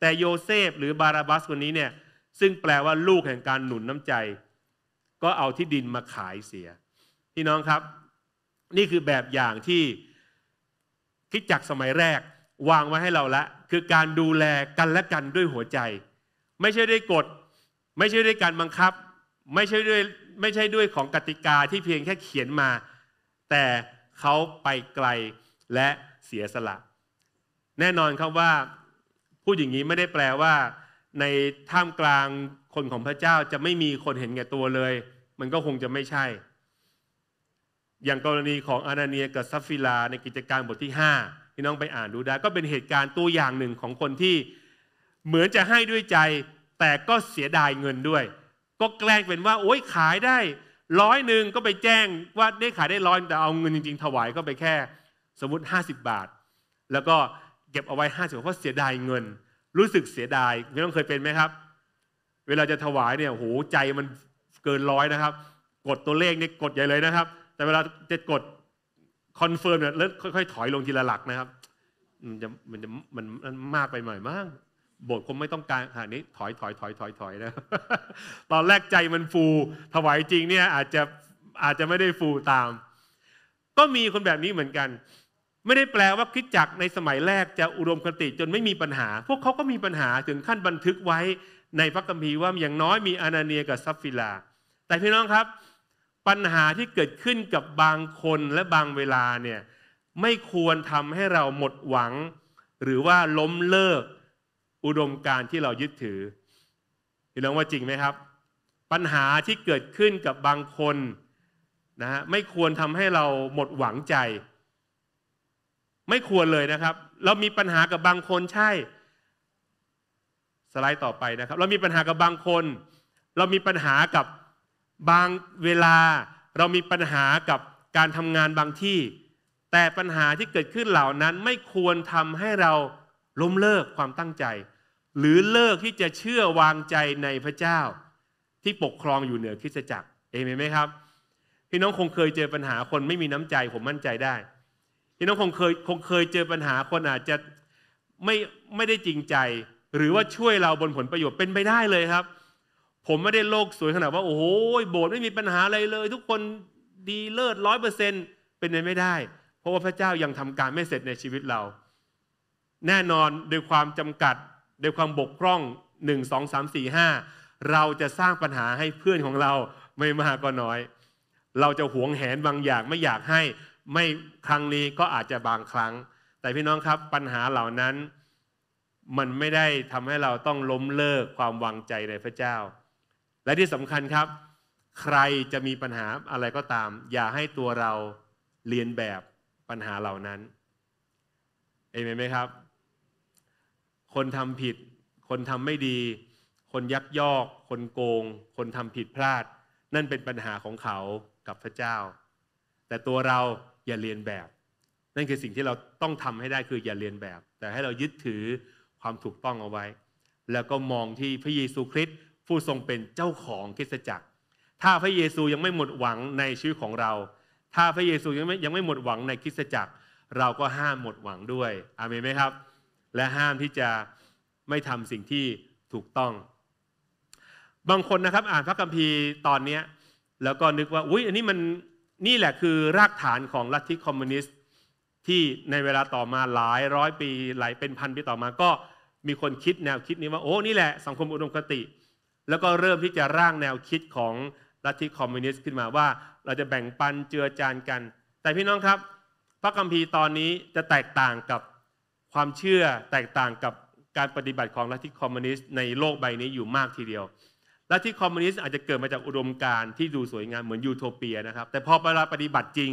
แต่โยเซฟหรือบาราบัสคนนี้เนี่ยซึ่งแปลว่าลูกแห่งการหนุนน้ำใจ ก็เอาที่ดินมาขายเสียพี่น้องครับ นี่คือแบบอย่างที่คิดจักสมัยแรก วางไว้ให้เราละ คือการดูแลกันและกันด้วยหัวใจไม่ใช่ด้วยกฎ ไม่ใช่ด้วยการบังคับไม่ใช่ด้วยไม่ใช่ด้วยของกติกาที่เพียงแค่เขียนมา แต่เขาไปไกลและเสียสละ แน่นอนครับว่า พูดอย่างนี้ไม่ได้แปลว่า ในท่ามกลางคนของพระเจ้าจะไม่มีคนเห็นแก่ตัวเลย มันก็คงจะไม่ใช่ อย่างกรณีของอานาเนียกับซัฟฟิลา ในกิจการบทที่ 5 ที่น้องไปอ่านดูได้ก็เป็นเหตุการณ์ตัวอย่างหนึ่งของคนที่เหมือนจะให้ด้วยใจแต่ก็เสียดายเงินด้วย ก็แกล้งเป็นว่าโอ๊ยขายได้ร้อยหนึ่งก็ไปแจ้งว่าได้ขายได้ร้อยแต่เอาเงินจริงๆ ถวายก็ไปแค่สมมติ 50 บาท แล้วก็เก็บเอาไว้ 50เพราะเสียดายเงิน รู้สึกเสียดายไม่ต้องเคยเป็นไหมครับ เวลาจะถวายเนี่ยโหใจมันเกินร้อยนะครับ กดตัวเลขเนี่ยกดใหญ่เลยนะครับ แต่เวลาจะกดคอนเฟิร์มเนี่ยแล้วค่อยๆ ถอยลงทีละหลักนะครับมันจะมันจะมันมากไปหน่อยมั้งโบสถ์คงไม่ต้องการหานี้ถอยถอยถอยถอยถอยนะ ตอนแรกใจมันฟู ถวายจริงเนี่ยอาจจะอาจจะไม่ได้ฟูตาม ก็มีคนแบบนี้เหมือนกัน ไม่ได้แปลว่าคิดจักในสมัยแรกจะอุดมคติจนไม่มีปัญหา พวกเขาก็มีปัญหาถึงขั้นบันทึกไว้ในพระคัมภีร์ว่าอย่างน้อยมีอานาเนียกับซับฟิลา แต่พี่น้องครับ ปัญหาที่เกิดขึ้นกับบางคนและบางเวลาเนี่ยไม่ควรทำให้เราหมดหวัง หรือว่าล้มเลิกอุดมการที่เรายึดถือพี่น้องว่าจริงไหมครับ ปัญหาที่เกิดขึ้นกับบางคนนะฮะไม่ควรทำให้เราหมดหวังใจ ไม่ควรเลยนะครับ เรามีปัญหากับบางคนใช่ สไลด์ต่อไปนะครับ เรามีปัญหากับบางคน เรามีปัญหากับบางเวลา เรามีปัญหากับการทำงานบางที่ แต่ปัญหาที่เกิดขึ้นเหล่านั้นไม่ควรทำให้เราล้มเลิกความตั้งใจหรือเลิกที่จะเชื่อวางใจในพระเจ้า ที่ปกครองอยู่เหนือคริสตจักรเองไหมครับ พี่น้องคงเคยเจอปัญหาคนไม่มีน้ำใจผมมั่นใจได้พี่น้องคงเคยคงเคยเจอปัญหาคนอาจจะไม่ไม่ได้จริงใจ หรือว่าช่วยเราบนผลประโยชน์เป็นไปได้เลยครับ ผมไม่ได้โลกสวยขนาดว่า โอ้โหโบสถ์ไม่มีปัญหาอะไรเลยทุกคนดีเลิศร้อยเปอร์เซ็นต์เป็นไปไม่ได้เพราะว่าพระเจ้ายังทำการไม่เสร็จในชีวิตเรา แน่นอนด้วยความจำกัดในความบกพร่อง 1 2 3 4 5เราจะสร้างปัญหาให้เพื่อนของเราไม่มากก็น้อย เราจะหวงแหนบางอย่างไม่อยากให้ไม่ครั้งนี้ก็อาจจะบางครั้ง แต่พี่น้องครับปัญหาเหล่านั้น มันไม่ได้ทำให้เราต้องล้มเลิกความวางใจในพระเจ้า และที่สำคัญครับ ใครจะมีปัญหาอะไรก็ตาม อย่าให้ตัวเราเรียนแบบปัญหาเหล่านั้นเอเมนไหมครับคนทำผิด คนทำไม่ดี คนยักยอก คนโกง คนทำผิดพลาด นั่นเป็นปัญหาของเขากับพระเจ้า แต่ตัวเราอย่าเรียนแบบ นั่นคือสิ่งที่เราต้องทำให้ได้คืออย่าเรียนแบบ แต่ให้เรายึดถือความถูกต้องเอาไว้ แล้วก็มองที่พระเยซูคริสต์ผู้ทรงเป็นเจ้าของคริสตจักร ถ้าพระเยซูยังไม่หมดหวังในชีวิตของเรา ถ้าพระเยซูยังไม่ยังไม่หมดหวังในคริสตจักรเราก็ห้ามหมดหวังด้วย อาเมนไหมครับและห้ามที่จะไม่ทำสิ่งที่ถูกต้อง บางคนนะครับ อ่านพระคัมภีร์ตอนนี้ แล้วก็นึกว่าอุ้ยอันนี้มันนี่แหละคือรากฐานของลัทธิคอมมิวนิสต์ที่ในเวลาต่อมาหลายร้อย ปี หลาย เป็นพันปีต่อมา ก็มีคนคิดแนวคิดนี้ว่าโอ้นี่แหละสังคมอุดมคติ แล้วก็เริ่มที่จะร่างแนวคิดของลัทธิคอมมิวนิสต์ขึ้นมาว่าเราจะแบ่งปันเจือจานกัน แต่พี่น้องครับพระคัมภีร์ตอนนี้จะแตกต่างกับความเชื่อแตกต่างกับการปฏิบัติของลัทธิคอมมิวนิสต์ในโลกใบนี้อยู่มากทีเดียว ลัทธิคอมมิวนิสต์อาจจะเกิดมาจากอุดมการณ์ที่ดูสวยงามเหมือนยูโทเปียนะครับ แต่พอเวลาปฏิบัติจริง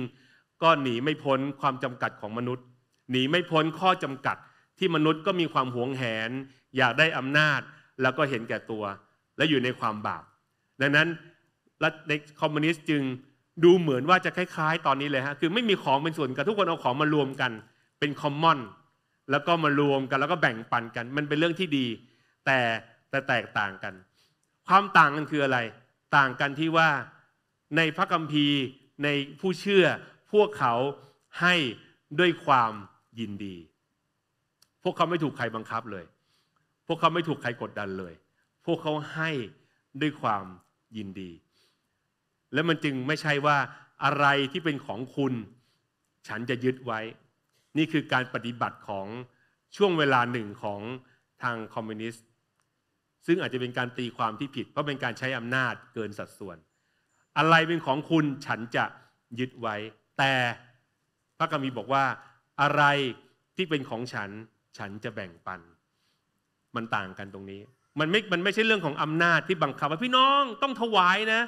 ก็หนีไม่พ้นความจำกัดของมนุษย์ หนีไม่พ้นข้อจำกัดที่มนุษย์ก็มีความหวงแหน อยากได้อำนาจ แล้วก็เห็นแก่ตัว และอยู่ในความบาปดังนั้นลัทธิคอมมิวนิสต์จึงดูเหมือนว่าจะคล้ายๆ ตอนนี้เลยฮะคือไม่มีของเป็นส่วนกันทุกคนเอาของมารวมกัน เป็นคอมมอนแล้วก็มารวมกันแล้วก็แบ่งปันกัน มันเป็นเรื่องที่ดี แต่แต่แตกต่างกัน ความต่างกันคืออะไร ต่างกันที่ว่าในพระคัมภีร์ในผู้เชื่อ พวกเขาให้ด้วยความยินดี พวกเขาไม่ถูกใครบังคับเลย พวกเขาไม่ถูกใครกดดันเลย พวกเขาให้ด้วยความยินดี และมันจึงไม่ใช่ว่าอะไรที่เป็นของคุณ ฉันจะยึดไว้นี่คือการปฏิบัติของช่วงเวลาหนึ่งของทางคอมมิวนิสต์ซึ่งอาจจะเป็นการตีความที่ผิดเพราะเป็นการใช้อำนาจเกินสัดส่วน อะไรเป็นของคุณฉันจะยึดไว้แต่ พระกามีบอกว่า อะไรที่เป็นของฉันฉันจะแบ่งปันมันต่างกันตรงนี้มันไม่มันไม่ใช่เรื่องของอำนาจที่บังคับว่าพี่น้อง ต้องถวายนะ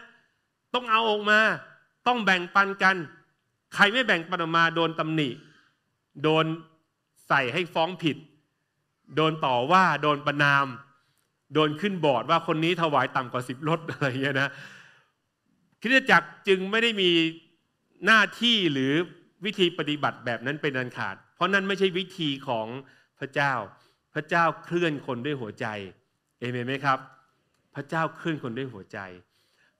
ต้องเอาออกมา ต้องแบ่งปันกัน ใครไม่แบ่งปันออกมาโดนตำหนิโดนใส่ให้ฟ้องผิด โดนต่อว่า โดนประนาม โดนขึ้นบอร์ดว่าคนนี้ถวายต่ำกว่าสิบรถอะไรเงี้ยนะคริสตจักรจึงไม่ได้มีหน้าที่หรือวิธีปฏิบัติแบบนั้นเป็นอันขาด เพราะนั่นไม่ใช่วิธีของพระเจ้า พระเจ้าเคลื่อนคนด้วยหัวใจ เอเมนไหมครับ พระเจ้าเคลื่อนคนด้วยหัวใจ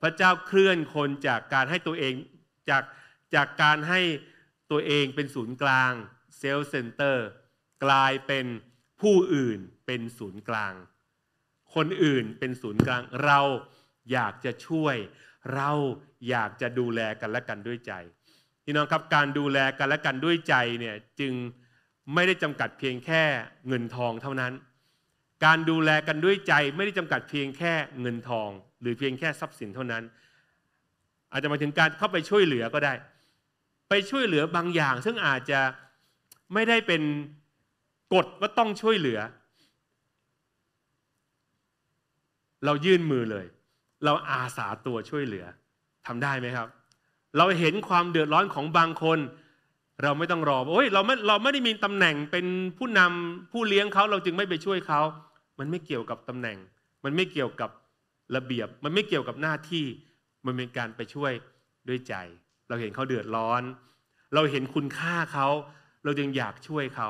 พระเจ้าเคลื่อนคนจากการให้ตัวเอง จากจากการให้ตัวเองเป็นศูนย์กลางเซลล์เซ็นเตอร์กลายเป็นผู้อื่นเป็นศูนย์กลาง คนอื่นเป็นศูนย์กลาง เราอยากจะช่วยเราอยากจะดูแลกันและกันด้วยใจพี่น้องครับการดูแลกันและกันด้วยใจเนี่ยจึงไม่ได้จำกัดเพียงแค่เงินทองเท่านั้น การดูแลกันด้วยใจไม่ได้จำกัดเพียงแค่เงินทอง หรือเพียงแค่ทรัพย์สินเท่านั้น อาจจะมาถึงการเข้าไปช่วยเหลือก็ได้ ไปช่วยเหลือบางอย่าง ซึ่งอาจจะไม่ได้เป็นกฎว่าต้องช่วยเหลือ เรายื่นมือเลย เราอาสาตัวช่วยเหลือทำได้ไหมครับ เราเห็นความเดือดร้อนของบางคน เราไม่ต้องรอ โอ้ย เราไม่เราไม่ได้มีตำแหน่งเป็นผู้นำผู้เลี้ยงเขาเราจึงไม่ไปช่วยเขา มันไม่เกี่ยวกับตำแหน่ง มันไม่เกี่ยวกับระเบียบ มันไม่เกี่ยวกับหน้าที่มันเป็นการไปช่วยด้วยใจ เราเห็นเขาเดือดร้อน เราเห็นคุณค่าเขาเราจึงอยากช่วยเขา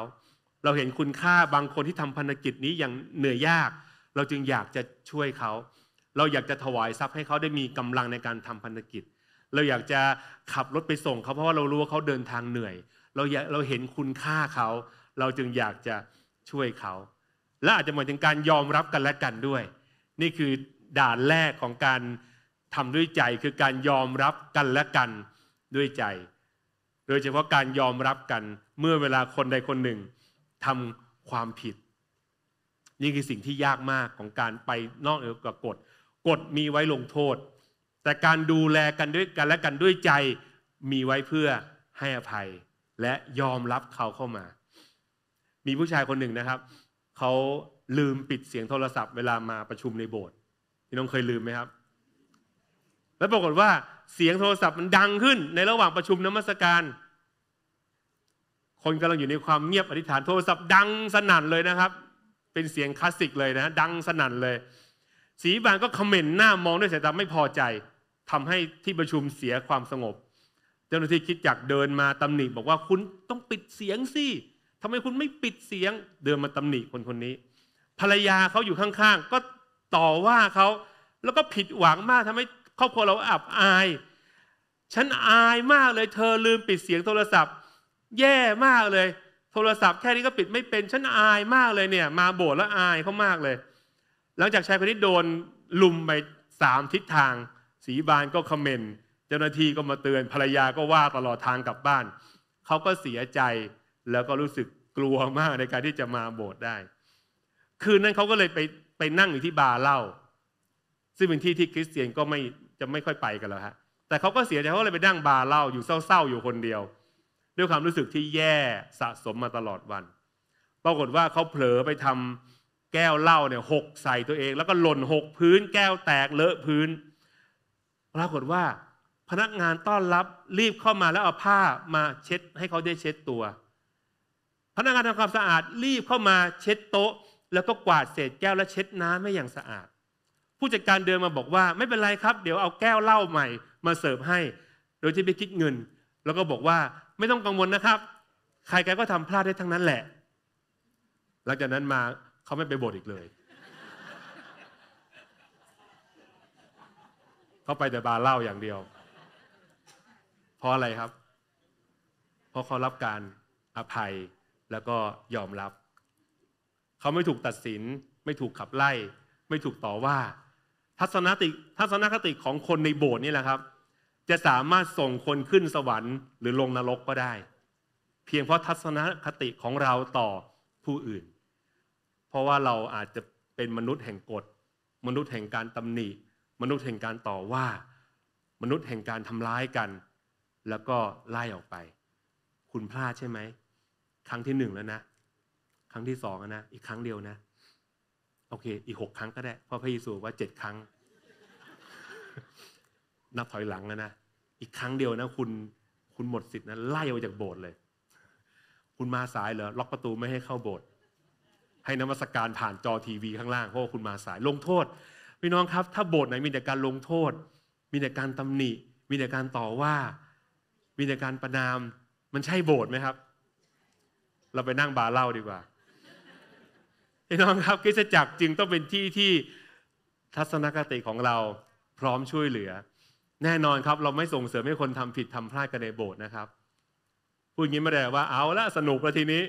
เราเห็นคุณค่าบางคนที่ทำพันธกิจนี้อย่างเหนื่อยยาก เราจึงอยากจะช่วยเขา เราอยากจะถวายทรัพย์ให้เขาได้มีกำลังในการทำพันธกิจ เราอยากจะขับรถไปส่งเขาเพราะว่าเรารู้ว่าเขาเดินทางเหนื่อย เราอยากเราเห็นคุณค่าเขา เราจึงอยากจะช่วยเขา และอาจจะหมายถึงการยอมรับกันและกันด้วย นี่คือด่านแรกของการทำด้วยใจคือการยอมรับกันและกันด้วยใจ โดยเฉพาะการยอมรับกันเมื่อเวลาคนใดคนหนึ่งทำความผิด นี่คือสิ่งที่ยากมากของการไปนอกเหนือกับกฎกฎมีไว้ลงโทษ แต่การดูแลกันด้วยกันและกันด้วยใจมีไว้เพื่อให้อภัย และยอมรับเขาเข้ามา มีผู้ชายคนหนึ่งนะครับเขาลืมปิดเสียงโทรศัพท์เวลามาประชุมในโบสถ์พี่น้องเคยลืมไหมครับ แล้วปรากฏว่าเสียงโทรศัพท์มันดังขึ้น ในระหว่างประชุมนมัสการคนกำลังอยู่ในความเงียบอธิษฐานโทรศัพท์ดังสนั่นเลยนะครับ เป็นเสียงคลาสสิกเลยนะดังสนั่นเลยสีบานก็คอมเมนต์หน้ามองด้วยสายตาไม่พอใจ ทำให้ที่ประชุมเสียความสงบ เจ้าหน้าที่คิดอยากเดินมาตำหนิบอกว่าคุณต้องปิดเสียงสิทำไมคุณไม่ปิดเสียงเดินมาตำหนิคนคนนี้ ภรรยาเขาอยู่ข้าง ๆ ก็ต่อว่าเขาแล้วก็ผิดหวังมากทำให้ครอบครัวเราอับอายฉันอายมากเลย เธอลืมปิดเสียงโทรศัพท์แย่มากเลย โทรศัพท์แค่นี้ก็ปิดไม่เป็น ฉันอายมากเลยเนี่ย มาโบสถ์แล้วอายเขามากเลย หลังจากชายคนนี้โดนลุมไปสามทิศทาง สีบานก็คอมเมนต์เจ้าหน้าที่ก็มาเตือนภรรยาก็ว่าตลอดทางกลับบ้าน เขาก็เสียใจแล้วก็รู้สึกกลัวมากในการที่จะมาโบสถ์ได้ คืนนั้นเขาก็เลยไปไปนั่งอยู่ที่บาร์เล่า ซึ่งเป็นที่ที่คริสเตียนก็ไม่จะไม่ค่อยไปกันแล้วฮะแต่เขาก็เสียใจเขาเลยไปนั่งบาร์เล่าอยู่เศร้าๆอยู่คนเดียวด้วยความรู้สึกที่แย่สะสมมาตลอดวัน ปรากฏว่าเขาเผลอไปทำแก้วเหล้าเนี่ยหกใส่ตัวเอง แล้วก็หล่นหกพื้น แก้วแตกเลอะพื้นปรากฏว่าพนักงานต้อนรับรีบเข้ามาแล้วเอาผ้ามาเช็ด ให้เขาได้เช็ดตัว พนักงานทำความสะอาดรีบเข้ามาเช็ดโต๊ะ แล้วก็กวาดเศษแก้วและเช็ดน้ำไม่อย่างสะอาด ผู้จัดการเดินมาบอกว่าไม่เป็นไรครับ เดี๋ยวเอาแก้วเหล้าใหม่ มาเสิร์ฟให้ โดยที่ไม่คิดเงิน แล้วก็บอกว่าไม่ต้องกังวลนะครับ ใครแกก็ทำพลาดได้ทั้งนั้นแหละ หลังจากนั้นมาเขาไม่ไปโบสถ์อีกเลย เขาไปแต่บาร์เหล้าอย่างเดียว เพราะอะไรครับเพราะเขารับการอภัยแล้วก็ยอมรับ เขาไม่ถูกตัดสิน ไม่ถูกขับไล่ ไม่ถูกต่อว่า ทัศนติ ทัศนคติของคนในโบสถ์นี่แหละครับจะสามารถส่งคนขึ้นสวรรค์หรือลงนรกก็ได้ เพียงเพราะทัศนคติของเราต่อผู้อื่น เพราะว่าเราอาจจะเป็นมนุษย์แห่งกฎมนุษย์แห่งการตำหนิมนุษย์แห่งการต่อว่า มนุษย์แห่งการทำร้ายกัน แล้วก็ไล่ออกไป คุณพลาดใช่ไหม ครั้งที่หนึ่งแล้วนะ ครั้งที่สองนะอีกครั้งเดียวนะ โอเค อีกหกครั้งก็ได้เพราะพระเยซูว่าเจ็ดครั้งนับถอยหลังแล้วนะ อีกครั้งเดียวนะคุณ คุณหมดสิทธิ์นะไล่ออกจากโบสถ์เลย คุณมาสายเหรอล็อกประตูไม่ให้เข้าโบสถ์ ให้นมัสการผ่านจอทีวีข้างล่างเพราะว่าคุณมาสายลงโทษ พี่น้องครับ ถ้าโบสถ์ไหนมีแต่การลงโทษ มีแต่การตำหนิ มีแต่การต่อว่า มีแต่การประนาม มันใช่โบสถ์ไหมครับ เราไปนั่งบาร์เล่าดีกว่าพี่น้องครับคริสตจักรจึงต้องเป็นที่ที่ทัศนคติของเราพร้อมช่วยเหลือแน่นอนครับ เราไม่ส่งเสริมให้คนทำผิดทำพลาดกันในโบสถ์นะครับพูดงี้ไม่ได้ว่าเอาละสนุกละทีนี้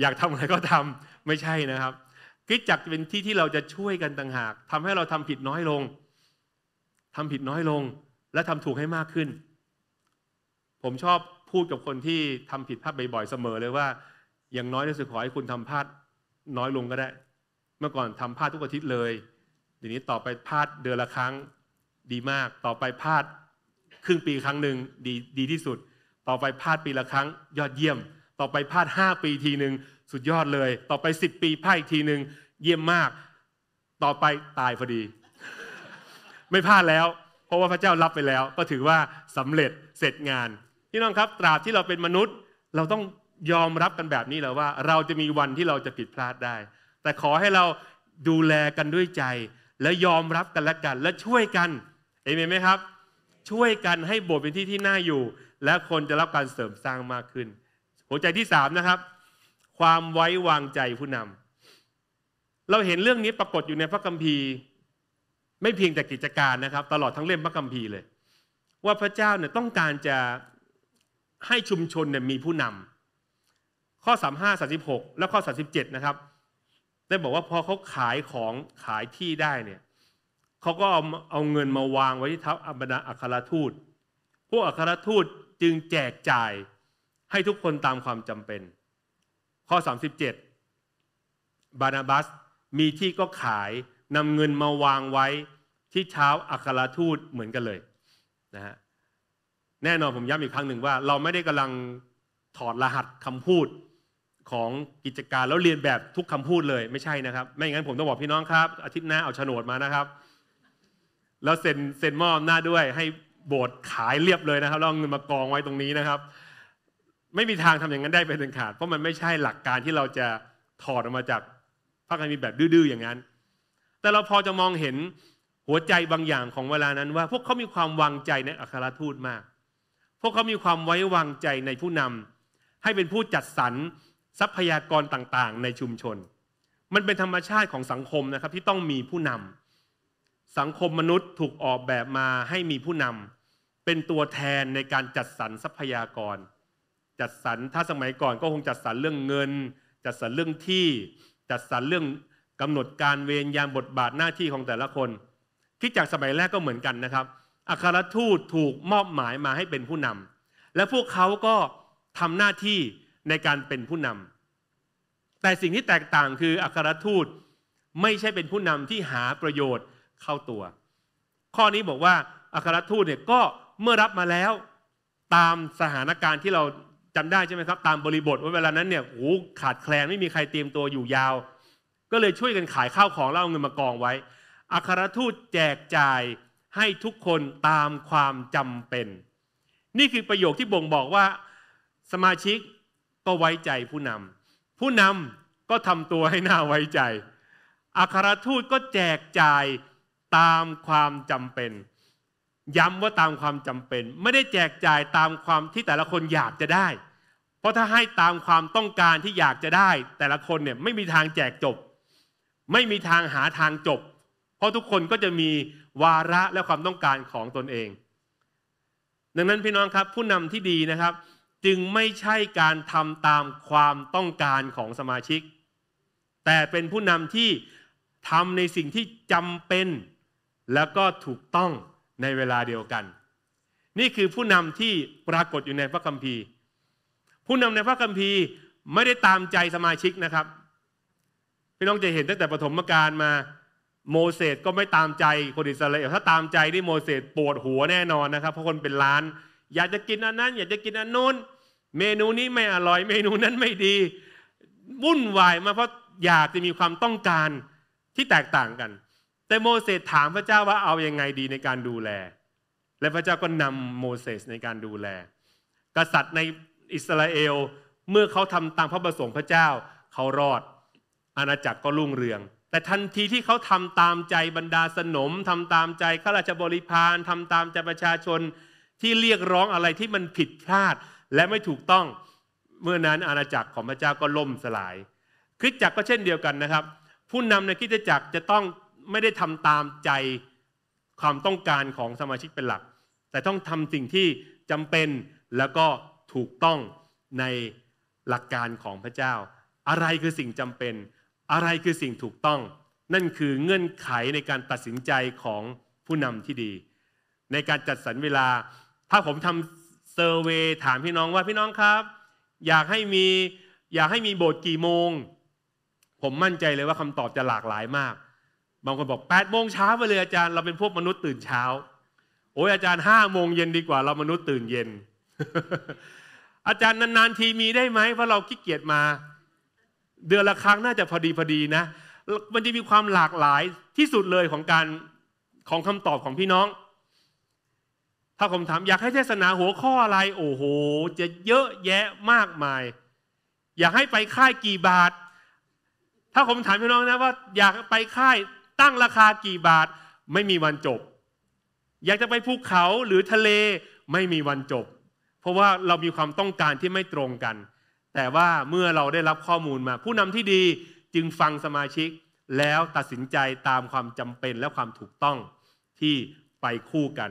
อยากทำอะไรก็ทำไม่ใช่นะครับคิดจักเป็นที่ที่เราจะช่วยกันต่างหาก ทำให้เราทำผิดน้อยลง ทำผิดน้อยลงและทำถูกให้มากขึ้น ผมชอบพูดกับคนที่ทำผิดพลาดบ่อยๆเสมอเลยว่าอย่างน้อยที่สุดขอให้คุณทำพลาดน้อยลงก็ได้ เมื่อก่อนทำพลาดทุกอาทิตย์เลยเดี๋ยวนี้ต่อไปพลาดเดือนละครั้งดีมาก ต่อไปพลาดครึ่งปีครั้งหนึ่งดีดีที่สุด ต่อไปพลาดปีละครั้ง ยอดเยี่ยม ต่อไปพลาด5ปีทีหนึ่งสุดยอดเลย ต่อไป 10 ปีพลาดอีกทีหนึ่งเยี่ยมมาก ต่อไปตายพอดี ไม่พลาดแล้ว เพราะว่าพระเจ้ารับไปแล้ว ก็ถือว่าสำเร็จเสร็จงานพี่น้องครับตราบที่เราเป็นมนุษย์ เราต้องยอมรับกันแบบนี้แล้วว่าเราจะมีวันที่เราจะผิดพลาดได้ แต่ขอให้เราดูแลกันด้วยใจ และยอมรับกันและกันและช่วยกันเอเมนไหมครับช่วยกันให้โบสถ์เป็นที่ที่น่าอยู่ และคนจะรับการเสริมสร้างมากขึ้น หัวใจที่สามนะครับ ความไว้วางใจผู้นำ เราเห็นเรื่องนี้ปรากฏอยู่ในพระคัมภีร์ ไม่เพียงแต่กิจการนะครับ ตลอดทั้งเล่มพระคัมภีร์เลย ว่าพระเจ้าเนี่ยต้องการจะให้ชุมชนเนี่ยมีผู้นำข้อ 35 36 และข้อ 37 นะครับ ได้บอกว่าพอเขาขายของขายที่ได้เนี่ยเขาก็เอาเอาเงินมาวางไว้ที่ทัพอัมนาอัครทูตพวกอัครทูตจึงแจกจ่ายให้ทุกคนตามความจำเป็น ข้อ 37 บานาบัสมีที่ก็ขายนำเงินมาวางไว้ที่เช้าอัครทูตเหมือนกันเลยนะฮะ แน่นอนผมย้ำอีกครั้งหนึ่งว่าเราไม่ได้กำลังถอดรหัสคำพูดของกิจการแล้วเรียนแบบทุกคำพูดเลยไม่ใช่นะครับ ไม่งั้นผมต้องบอกพี่น้องครับ อาทิตย์หน้าเอาโฉนดมานะครับแล้วเซ็นเซ็นมอบหน้าด้วยให้โบสถ์ขายเรียบเลยนะครับแล้วเอาเงินมากองไว้ตรงนี้นะครับ ไม่มีทางทำอย่างนั้นได้ เป็นขาดเพราะมันไม่ใช่หลักการที่เราจะถอดออกมาจากพระคัมภีร์แบบดื้อๆอย่างนั้น แต่เราพอจะมองเห็นหัวใจบางอย่างของเวลานั้นว่าพวกเขามีความวางใจในอัครทูตมากพวกเขามีความไว้วางใจในผู้นำ ให้เป็นผู้จัดสรรทรัพยากรต่างๆ ในชุมชน มันเป็นธรรมชาติของสังคมนะครับ ที่ต้องมีผู้นำสังคมมนุษย์ถูกออกแบบมาให้มีผู้นำ เป็นตัวแทนในการจัดสรรทรัพยากร จัดสรรถ้าสมัยก่อนก็คงจัดสรรเรื่องเงิน จัดสรรเรื่องที่จัดสรรเรื่องกำหนดการเวรยามบทบาทหน้าที่ของแต่ละคน คิดจากสมัยแรกก็เหมือนกันนะครับอัครทูตถูกมอบหมายมาให้เป็นผู้นำและพวกเขาก็ทำหน้าที่ในการเป็นผู้นำ แต่สิ่งที่แตกต่างคืออัครทูตไม่ใช่เป็นผู้นำที่หาประโยชน์เข้าตัว ข้อนี้บอกว่า อัครทูตเนี่ย ก็เมื่อรับมาแล้ว ตามสถานการณ์ที่เราจำได้ใช่ไหมครับ ตามบริบทว่าเวลานั้นเนี่ยโอ้ขาดแคลนไม่มีใครเตรียมตัวอยู่ยาว ก็เลยช่วยกันขายข้าวของแล้วเอาเงินมากองไว้ อัครทูตแจกจ่ายให้ทุกคนตามความจำเป็น นี่คือประโยคที่บ่งบอกว่าสมาชิกก็ไว้ใจผู้นำ ผู้นำก็ทำตัวให้หน่าไว้ใจอัครทูตก็แจกจ่ายตามความจำเป็น ย้ำว่าตามความจำเป็น ไม่ได้แจกจ่ายตามความที่แต่ละคนอยากจะได้ เพราะถ้าให้ตามความต้องการที่อยากจะได้ แต่ละคนเนี่ยไม่มีทางแจกจบ ไม่มีทางหาทางจบ เพราะทุกคนก็จะมีวาระและความต้องการของตนเอง ดังนั้นพี่น้องครับ ผู้นำที่ดีนะครับ จึงไม่ใช่การทำตามความต้องการของสมาชิก แต่เป็นผู้นำที่ทำในสิ่งที่จำเป็นแล้วก็ถูกต้องในเวลาเดียวกัน นี่คือผู้นำที่ปรากฏอยู่ในพระคัมภีร์ผู้นำในพระคัมภีร์ไม่ได้ตามใจสมาชิกนะครับพี่น้องจะเห็นตั้งแต่ปฐมกาลมาโมเสสก็ไม่ตามใจคนอิสราเอลถ้าตามใจนี่โมเสสปวดหัวแน่นอนนะครับเพราะคนเป็นล้าน อยากจะกินอันนั้น อยากจะกินอันนู้น เมนูนี้ไม่อร่อย เมนูนั้นไม่ดีวุ่นวายมาเพราะอยากจะมีความต้องการที่แตกต่างกันแต่โมเสสถามพระเจ้าว่าเอายังไงดีในการดูแล และพระเจ้าก็นำโมเสสในการดูแล กษัตริย์ในอิสราเอลเมื่อเขาทำตามพระประสงค์พระเจ้าเขารอด อาณาจักรก็รุ่งเรือง แต่ทันทีที่เขาทำตามใจบรรดาสนมทำตามใจข้าราชบริพารทำตามใจประชาชนที่เรียกร้องอะไรที่มันผิดพลาดและไม่ถูกต้อง เมื่อนั้นอาณาจักรของพระเจ้าก็ล่มสลายคริสตจักรก็เช่นเดียวกันนะครับ ผู้นำในคริสตจักรจะต้องไม่ได้ทำตามใจความต้องการของสมาชิกเป็นหลัก แต่ต้องทำสิ่งที่จำเป็นแล้วก็ถูกต้องในหลักการของพระเจ้า อะไรคือสิ่งจำเป็น อะไรคือสิ่งถูกต้อง นั่นคือเงื่อนไขในการตัดสินใจของผู้นำที่ดี ในการจัดสรรเวลา ถ้าผมทำเซอร์เวยถามพี่น้องว่าพี่น้องครับ อยากให้มีอยากให้มีโบสถ์กี่โมง ผมมั่นใจเลยว่าคำตอบจะหลากหลายมากบางคนบอก8ปดโมงเช้าไปเลยอาจารย์เราเป็นพวกมนุษย์ตื่นเช้า โอ้ยอาจารย์ห้าโมงเย็นดีกว่าเรามนุษย์ตื่นเย็น อาจารย์นานๆทีมีได้ไหมเพราะเราขี้เกียจมา เดือนละครั้งน่าจะพอดีพอดีนะ มันจะมีความหลากหลายที่สุดเลยของการของคำตอบของพี่น้อง ถ้าผมถามอยากให้เทศนาหัวข้ออะไร โอ้โห จะเยอะแยะมากมาย อยากให้ไปค่ายกี่บาท ถ้าผมถามพี่น้องนะว่าอยากไปค่ายตั้งราคากี่บาทไม่มีวันจบ อยากจะไปภูเขาหรือทะเลไม่มีวันจบ เพราะว่าเรามีความต้องการที่ไม่ตรงกัน แต่ว่าเมื่อเราได้รับข้อมูลมา ผู้นำที่ดีจึงฟังสมาชิก แล้วตัดสินใจตามความจำเป็นและความถูกต้องที่ไปคู่กัน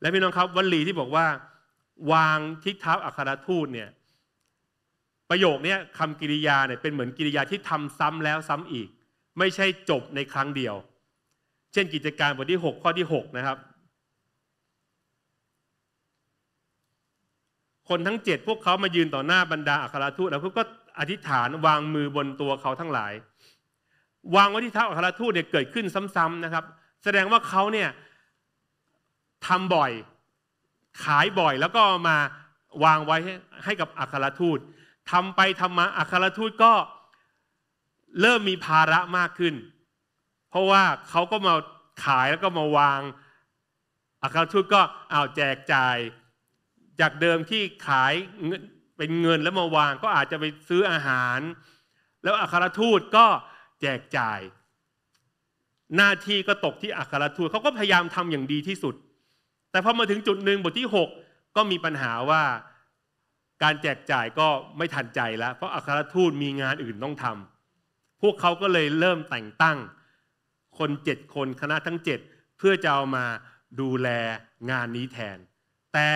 และพี่น้องครับวลีที่บอกว่า วางทิศเท้าอัครทูตเนี่ยประโยคนี้คำกิริยาเนี่ยเป็นเหมือนกิริยาที่ทำซ้ำแล้วซ้ำอีกไม่ใช่จบในครั้งเดียว เช่นกิจการบทที่6ข้อที่6นะครับ คนทั้ง 7 พวกเขามายืนต่อหน้าบรรดาอัครทูตแล้วก็อธิษฐานวางมือบนตัวเขาทั้งหลาย วางไว้ที่เท้าอัครทูตเนี่ยเกิดขึ้นซ้ำๆนะครับ แสดงว่าเขาเนี่ยทำบ่อย ขายบ่อยแล้วก็มาวางไว้ให้กับอัครทูตทำไปทำมาอัครทูตก็เริ่มมีภาระมากขึ้น เพราะว่าเขาก็มาขายแล้วก็มาวางอาคารทูตก็เอาแจกจ่าย จากเดิมที่ขายเป็นเงินแล้วมาวางก็อาจจะไปซื้ออาหาร แล้วอาคารทูตก็แจกจ่าย หน้าที่ก็ตกที่อาคารทูตเขาก็พยายามทำอย่างดีที่สุด แต่พอมาถึงจุดหนึ่งบทที่6 ก็มีปัญหาว่าการแจกจ่ายก็ไม่ทันใจแล้ว เพราะอาคารทูตมีงานอื่นต้องทำพวกเขาก็เลยเริ่มแต่งตั้งคนเจ็ดคนคณะทั้งเจ็ดเพื่อจะเอามาดูแลงานนี้แทน แต่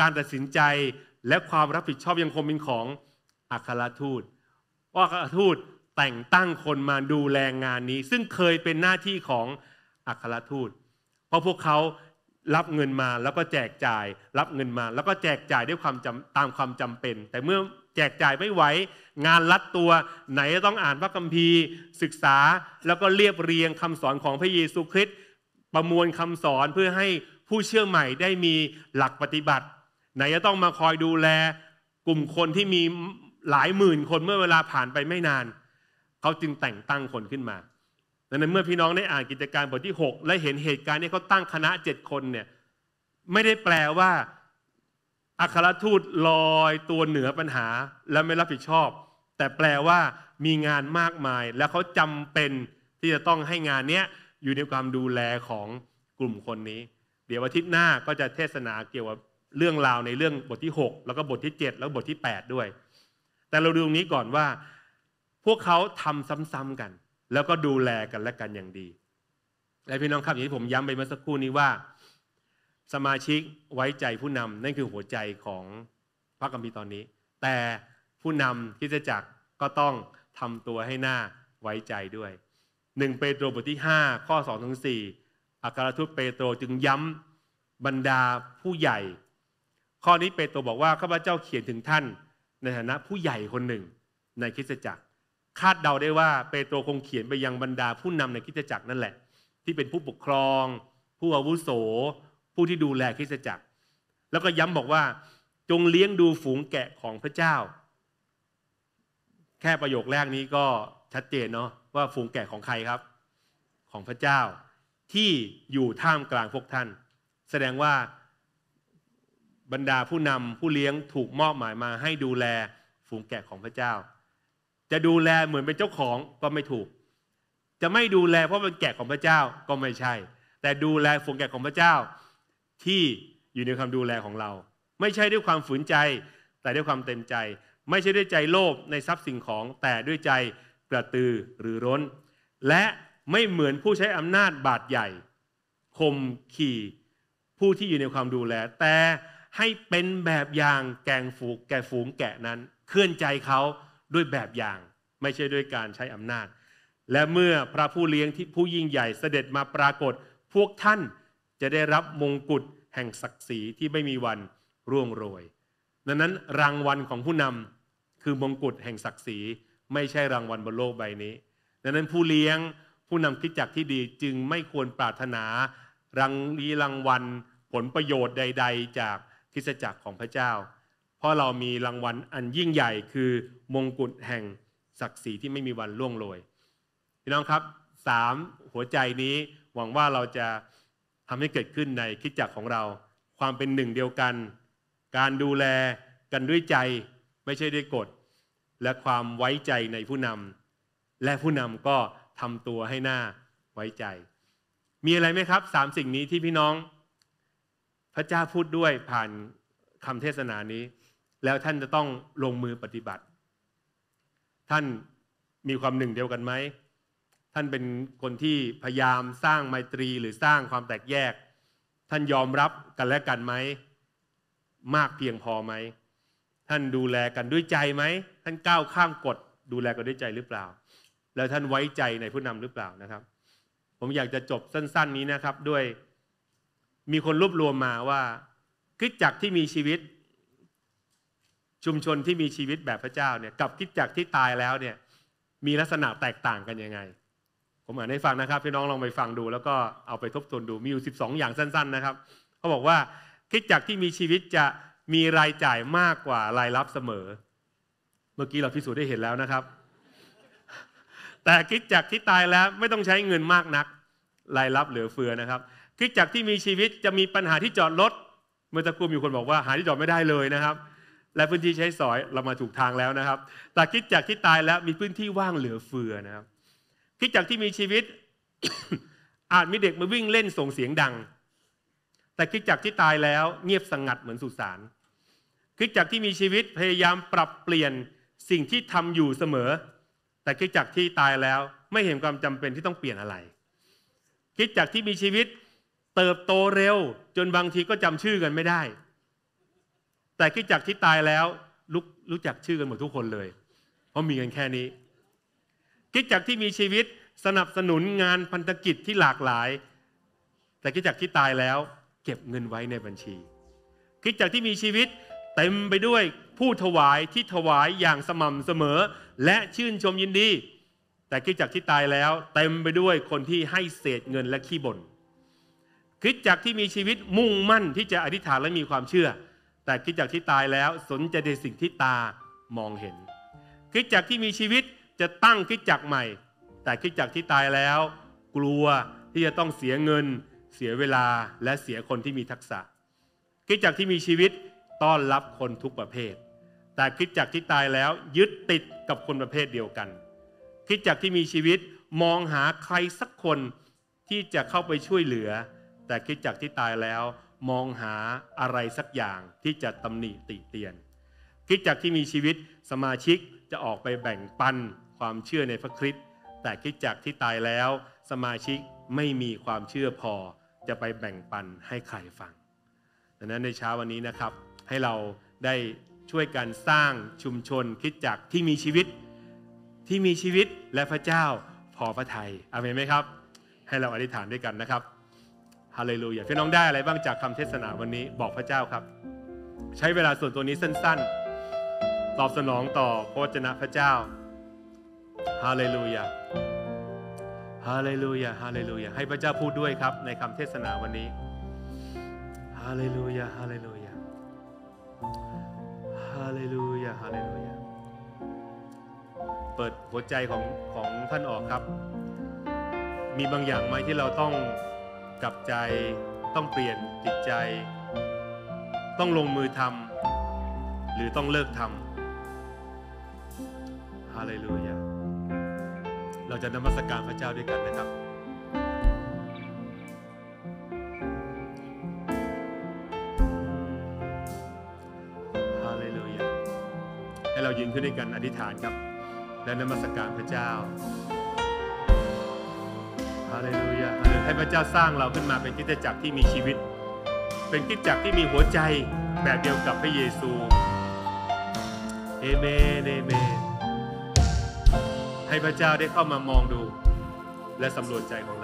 การตัดสินใจและความรับผิดชอบยังคงเป็นของ อัครทูต ว่าอัครทูตแต่งตั้งคนมาดูแลงานนี้ ซึ่งเคยเป็นหน้าที่ของอัครทูตเพราะพวกเขารับเงินมาแล้วก็แจกจ่ายรับเงินมา แล้วก็แจกจ่ายด้วยความจำตามความจำเป็น แต่เมื่อแจกจ่ายไม่ไหวงานลัดตัว ไหนต้องอ่านพระคัมภีร์ศึกษาแล้วก็เรียบเรียงคำสอนของพระเยซูคริสต์ประมวลคำสอนเพื่อให้ผู้เชื่อใหม่ได้มีหลักปฏิบัติ ไหนจะต้องมาคอยดูแล กลุ่มคนที่มีหลายหมื่นคนเมื่อเวลาผ่านไปไม่นาน เขาจึงแต่งตั้งคนขึ้นมา ดังนั้นเมื่อพี่น้องได้อ่านกิจการบทที่ 6 และเห็นเหตุการณ์นี้เขาตั้งคณะเจ็ดคนเนี่ยไม่ได้แปลว่าอัครทูตลอยตัวเหนือปัญหา และไม่รับผิดชอบแต่แปลว่ามีงานมากมาย และเขาจำเป็นที่จะต้องให้งานเนี้ยอยู่ในความดูแลของกลุ่มคนนี้ เดี๋ยวอาทิตย์หน้าก็จะเทศนาเกี่ยวกับเรื่องราวในเรื่องบทที่ 6 แล้วก็บทที่ 7 แล้วบทที่ 8 ด้วย แต่เราดูตรงนี้ก่อนว่า พวกเขาทำซ้ำ ๆกัน แล้วก็ดูแลกันและกันอย่างดีและพี่น้องครับอย่างที่ผมย้ำไปเมื่อสักครู่นี้ว่า สมาชิกไว้ใจผู้นำ นั่นคือหัวใจของพระกัมพีตอนนี้ แต่ผู้นำคิ่จจักก็ต้องทำตัวให้หน้าไว้ใจด้วย1เปโตรบทที่ 5 ข้อ2ถึง4อัครทูตเปโตรจึงย้ำบรรดาผู้ใหญ่ ข้อนี้เปโตรบอกว่า ข้าพเจ้าเขียนถึงท่านในฐานะผู้ใหญ่คนหนึ่งในคิดจักร คาดเดาได้ว่าเปโตรคงเขียนไปยังบรรดาผู้นำในคิดจักรนั่นแหละ ที่เป็นผู้ปกครอง ผู้อาวุโส ผู้ที่ดูแลคิดจักร แล้วก็ย้ำบอกว่าจงเลี้ยงดูฝูงแกะของพระเจ้าแค่ประโยคแรกนี้ก็ชัดเจนเนาะว่าฝูงแกะของใครครับของพระเจ้าที่อยู่ท่ามกลางพวกท่าน แสดงว่าบรรดาผู้นำผู้เลี้ยงถูกมอบหมายมาให้ดูแลฝูงแกะของพระเจ้า จะดูแลเหมือนเป็นเจ้าของก็ไม่ถูก จะไม่ดูแลเพราะเป็นแกะของพระเจ้าก็ไม่ใช่ แต่ดูแลฝูงแกะของพระเจ้า ที่อยู่ในความดูแลของเรา ไม่ใช่ด้วยความฝืนใจแต่ด้วยความเต็มใจไม่ใช่ด้วยใจโลภในทรัพย์สิ่งของแต่ด้วยใจกระตือหรือร้น และไม่เหมือนผู้ใช้อำนาจบาดใหญ่คมขี่ ผู้ที่อยู่ในความดูแลแต่ให้เป็นแบบอย่างแกงฝูงแก่ฝูงแกะนั้นเคลื่อนใจเขาด้วยแบบอย่าง ไม่ใช่ด้วยการใช้อำนาจ และเมื่อพระผู้เลี้ยงที่ผู้ยิ่งใหญ่เสด็จมาปรากฏพวกท่านจะได้รับมงกุฎแห่งศักดิ์ศรีที่ไม่มีวันร่วงโรยดังนั้นรางวัลของผู้นำคือมงกุฎแห่งศักดิ์ศรี ไม่ใช่รางวัลบนโลกใบนี้ ดังนั้นผู้เลี้ยงผู้นำคิดจักที่ดีจึงไม่ควรปรารถนา รังรีรางวัลผลประโยชน์ใด ๆ จากคิสจักรของพระเจ้า เพราะเรามีรางวัลอันยิ่งใหญ่คือมงกุฎแห่งศักดิ์ศรีที่ไม่มีวันล่วงโรย พี่น้องครับสามหัวใจนี้หวังว่าเราจะทำให้เกิดขึ้นในคิดจักรของเรา ความเป็นหนึ่งเดียวกัน การดูแลกันด้วยใจไม่ใช่ด้วยกฎ และความไว้ใจในผู้นำ และผู้นำก็ทำตัวให้หน้าไว้ใจ มีอะไรไหมครับสามสิ่งนี้ที่พี่น้องพระเจ้าพูดด้วยผ่านคำเทศนานี้ แล้วท่านจะต้องลงมือปฏิบัติ ท่านมีความหนึ่งเดียวกันไหมท่านเป็นคนที่พยายามสร้างไมตรีหรือสร้างความแตกแยก ท่านยอมรับกันและกันไหมมากเพียงพอไหมท่านดูแลกันด้วยใจไหม ท่านก้าวข้ามกฎดูแลกันด้วยใจหรือเปล่า แล้วท่านไว้ใจในผู้นำหรือเปล่านะครับ ผมอยากจะจบสั้นๆ นี้นะครับด้วย มีคนรวบรวมมาว่าคริสจักรที่มีชีวิต ชุมชนที่มีชีวิตแบบพระเจ้าเนี่ย กับคริสจักรที่ตายแล้วเนี่ยมีลักษณะแตกต่างกันยังไง ผมอ่านให้ฟังนะครับพี่น้องลองไปฟังดู แล้วก็เอาไปทบทวนดูมีอยู่12 อย่างสั้น ๆ นะครับ เขาบอกว่าคริสจักรที่มีชีวิตจะมีรายจ่ายมากกว่ารายรับเสมอ เมื่อกี้เราพิสูจน์ได้เห็นแล้วนะครับ แต่คิดจากที่ตายแล้วไม่ต้องใช้เงินมากนัก รายรับเหลือเฟือนะครับคิดจากที่มีชีวิตจะมีปัญหาที่จอดรถ เมื่อตะกูมีคนบอกว่าหาที่จอดไม่ได้เลยนะครับ และพื้นที่ใช้สอยเรามาถูกทางแล้วนะครับ แต่คิดจากที่ตายแล้วมีพื้นที่ว่างเหลือเฟือนะครับ คิดจากที่มีชีวิตอาจมีเด็กมาวิ่งเล่นส่งเสียงดัง แต่คิดจากที่ตายแล้วเงียบสงัดเหมือนสุสานคริสตจักรที่มีชีวิตพยายามปรับเปลี่ยนสิ่งที่ทำอยู่เสมอ แต่คริสตจักรที่ตายแล้วไม่เห็นความจำเป็นที่ต้องเปลี่ยนอะไรคริสตจักรที่มีชีวิตเติบโตเร็ว จนบางทีก็จำชื่อกันไม่ได้ แต่คริสตจักรที่ตายแล้วรรู้จักชื่อกันหมดทุกคนเลย เพราะมีกันแค่นี้คริสตจักรที่มีชีวิตสนับสนุนงานพันธกิจที่หลากหลาย แต่คริสตจักรที่ตายแล้วเก็บเงินไว้ในบัญชีคริสตจักรที่มีชีวิตเต็มไปด้วยผู้ถวายที่ถวายอย่างสม่ำเสมอและชื่นชมยินดี แต่คิดจักที่ตายแล้ว เต็มไปด้วยคนที่ให้เศษเงินและขี้บน่นคิดจักที่มีชีวิตมุ่งมั่นที่จะอธิษฐานและมีความเชื่อ แต่คิดจักที่ตายแล้วสนใจในสิ่งที่ตามองเห็นคิดจักที่มีชีวิตจะตั้งคิดจักใหม่ แต่คิดจักที่ตายแล้ว กลัวที่จะต้องเสียเงิน เสียเวลาและเสียคนที่มีทักษะ คิดจักที่มีชีวิตต้อนรับคนทุกประเภท แต่คิดจากที่ตายแล้วยึดติดกับคนประเภทเดียวกันคิดจากที่มีชีวิตมองหาใครสักคนที่จะเข้าไปช่วยเหลือ แต่คิดจากที่ตายแล้วมองหาอะไรสักอย่างที่จะตำหนิติเตียนคิดจากที่มีชีวิตสมาชิกจะออกไปแบ่งปัน ความเชื่อในพระคริสต์ แต่คิดจากที่ตายแล้ว สมาชิกไม่มีความเชื่อพอจะไปแบ่งปันให้ใครฟัง ดังนั้นในเช้าวันนี้นะครับให้เราได้ช่วยกันสร้างชุมชนคิดจักที่มีชีวิตที่มีชีวิตและพระเจ้าพอพระทยัยอเมนไหมครับ ให้เราอธิษฐานด้วยกันนะครับฮาเลลูยาพี่น้องได้อะไรบ้างจากคำเทศนาวันนี้บอกพระเจ้าครับ ใช้เวลาส่วนตัวนี้สั้นๆ ตอบสนองต่อพระวจนะพระเจ้าฮาเลลูยาฮาเลลูยาฮาเลลูยาให้พระเจ้าพูดด้วยครับในคำเทศนาวันนี้ฮาเลลูยาฮาเลลูยาเลลูยา ฮาเลลูยาเปิดหัวใจของของท่านออกครับ มีบางอย่างไหมที่เราต้องกลับใจ ต้องเปลี่ยนจิตใจ ต้องลงมือทำ หรือต้องเลิกทำฮาเลลูยา เราจะนมัสการพระเจ้าด้วยกันนะครับให้เรายืนขึ้นด้วยกันอธิษฐานครับและนมัสการพระเจ้าฮาเลลูยาให้พระเจ้าสร้างเราขึ้นมาเป็นคิดจักรที่มีชีวิต เป็นคิดจักรที่มีหัวใจแบบเดียวกับพระเยซูเอเมน เอเมนให้พระเจ้าได้เข้ามามองดูและสำรวจใจของเรา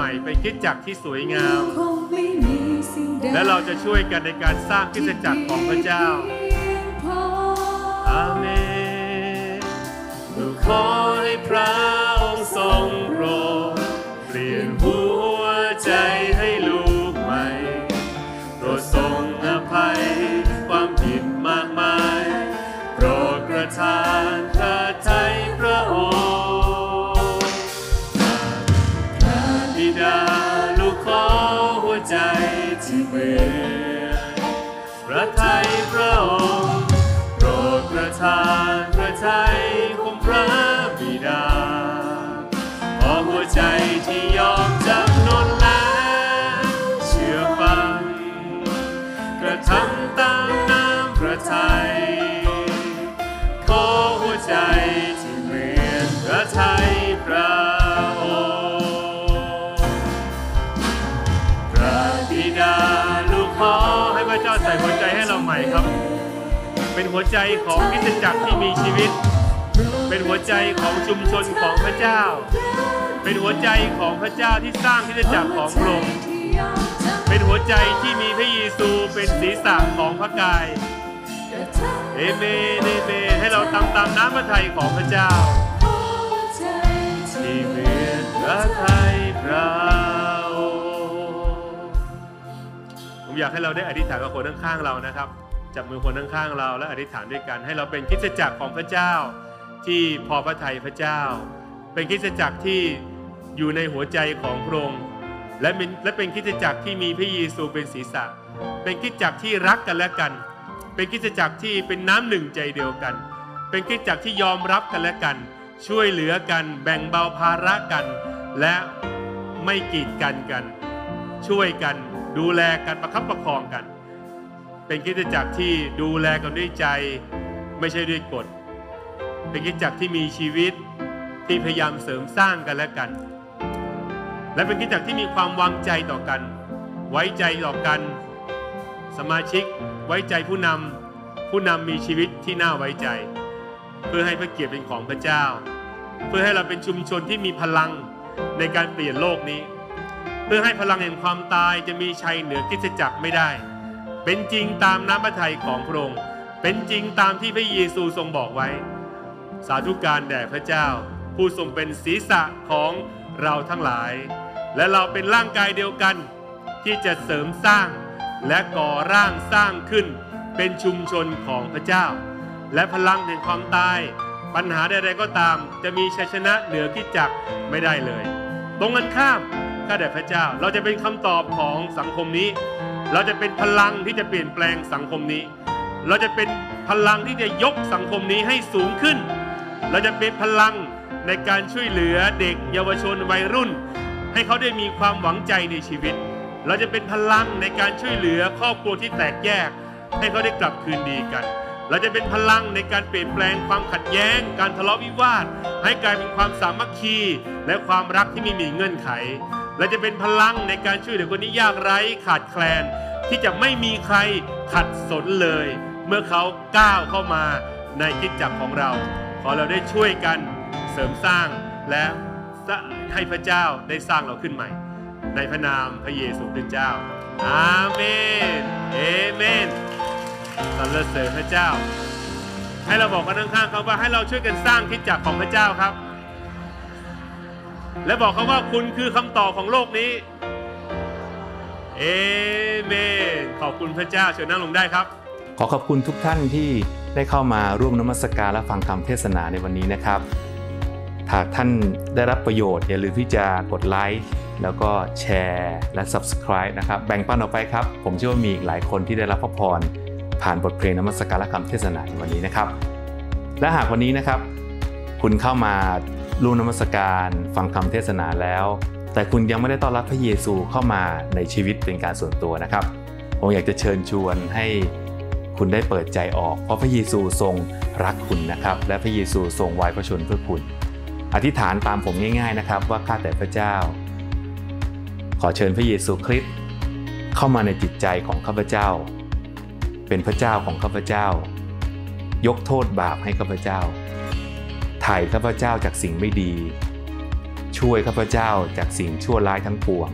หม่เป็นคิดจักที่สวยงามและเราจะช่วยกันในการสร้างคิดจักของพระเจ้า อาเมนเูาขอให้พระองค์ทรงโปรดเปลี่ยนหัวใจให้ลูกใหม่ โปรดทรงอภัย ความผิดมากมาย โปรดกระทานพระไทยพระองค์โปรดประทานพระไทยของพระบิดาขอหัวใจเป็นหัวใจของกิจจักรที่มีชีวิต เป็นหัวใจของชุมชนของพระเจ้า เป็นหัวใจของพระเจ้าที่สร้างกิจจักรของพระองค์ เป็นหัวใจที่มีพระเยซูเป็นศีรษะของพระกายเอเมนเอเมนให้เราตามตามน้ำพระทัยของพระเจ้าที่เวนพระทัยพระผมอยากให้เราได้อธิษฐานกับคนข้างๆเรานะครับจับมือคนข้างๆเราและอธิษฐานด้วยกัน ให้เราเป็นคิดจักรของพระเจ้าที่พอพระทัยพระเจ้า เป็นคิดจักรที่อยู่ในหัวใจของพระองค์และเป็นและเป็นคิดจักรที่มีพระเยซูเป็นศีรษะ เป็นคิดจักรที่รักกันและกัน เป็นคิดจักรที่เป็นน้ำหนึ่งใจเดียวกัน เป็นคิดจักรที่ยอมรับกันและกัน ช่วยเหลือกันแบ่งเบาภาระกัน และไม่กีดกันกัน ช่วยกันดูแลกันประคับประคองกันเป็นคิดจักรที่ดูแลกันด้วยใจ ไม่ใช่ด้วยกฎ เป็นคิดจักรที่มีชีวิตที่พยายามเสริมสร้างกันและกัน และเป็นคิดจักรที่มีความวางใจต่อกัน ไว้ใจต่อกัน สมาชิกไว้ใจผู้นำ ผู้นำมีชีวิตที่น่าไว้ใจ เพื่อให้พระเกียรติเป็นของพระเจ้า เพื่อให้เราเป็นชุมชนที่มีพลังในการเปลี่ยนโลกนี้ เพื่อให้พลังแห่งความตายจะมีชัยเหนือกิจจักรไม่ได้เป็นจริงตามน้ำพระทัยของพระองค์ เป็นจริงตามที่พระเยซูทรงบอกไว้ สาธุการแด่พระเจ้า ผู้ทรงเป็นศีรษะของเราทั้งหลาย และเราเป็นร่างกายเดียวกัน ที่จะเสริมสร้างและก่อร่างสร้างขึ้น เป็นชุมชนของพระเจ้า และพลังแห่งความตาย ปัญหาใดๆก็ตามจะมีชัยชนะเหนือที่จักไม่ได้เลย ตรงกันข้ามข้าแต่พระเจ้าเราจะเป็นคำตอบของสังคมนี้เราจะเป็นพลังที่จะเปลี่ยนแปลงสังคมนี้ เราจะเป็นพลังที่จะยกสังคมนี้ให้สูงขึ้น เราจะเป็นพลังในการช่วยเหลือเด็กเยาวชนวัยรุ่น ให้เขาได้มีความหวังใจในชีวิต เราจะเป็นพลังในการช่วยเหลือครอบครัวที่แตกแยก ให้เขาได้กลับคืนดีกัน เราจะเป็นพลังในการเปลี่ยนแปลงความขัดแย้ง การทะเลาะวิวาท ให้กลายเป็นความสามัคคีและความรักที่ไม่มีเงื่อนไขและจะเป็นพลังในการช่วยเหลือคนที่ยากไร้ขาดแคลน ที่จะไม่มีใครขัดสนเลย เมื่อเขาก้าวเข้ามาในกิจจักรของเรา ขอเราได้ช่วยกันเสริมสร้างและให้พระเจ้าได้สร้างเราขึ้นใหม่ ในพระนามพระเยซูคริสต์เจ้า อาเมนเอเมนสรรเสริญพระเจ้าให้เราบอกกันข้างๆครับว่าให้เราช่วยกันสร้างคิดจักรของพระเจ้าครับและบอกเขาว่าคุณคือคำตอบของโลกนี้ เอเมน ขอบคุณพระเจ้าเชิญนั่งลงได้ครับ ขอขอบคุณทุกท่านที่ได้เข้ามาร่วมนมัสกการและฟังคำเทศนาในวันนี้นะครับ หากท่านได้รับประโยชน์ อย่าลืมที่จะกดไลค์ แล้วก็แชร์ และ Subscribe นะครับ แบ่งปันออกไปครับ ผมเชื่อว่ามีอีกหลายคนที่ได้รับพระพร ผ่านบทเพลงนมัสการและคำเทศนาในวันนี้นะครับ และหากวันนี้นะครับ คุณเข้ามารู้นมัสการฟังคำเทศนาแล้ว แต่คุณยังไม่ได้ต้อนรับพระเยซูเข้ามาในชีวิตเป็นการส่วนตัวนะครับ ผมอยากจะเชิญชวนให้คุณได้เปิดใจออก เพราะพระเยซูทรงรักคุณนะครับ และพระเยซูทรงไว้พระชนเพื่อคุณ อธิษฐานตามผมง่ายๆนะครับว่าข้าแต่พระเจ้า ขอเชิญพระเยซูคริสต์เข้ามาในจิตใจของข้าพเจ้า เป็นพระเจ้าของข้าพเจ้า ยกโทษบาปให้ข้าพเจ้าถ่ายข้าพเจ้าจากสิ่งไม่ดี ช่วยข้าพเจ้าจากสิ่งชั่วร้ายทั้งปวง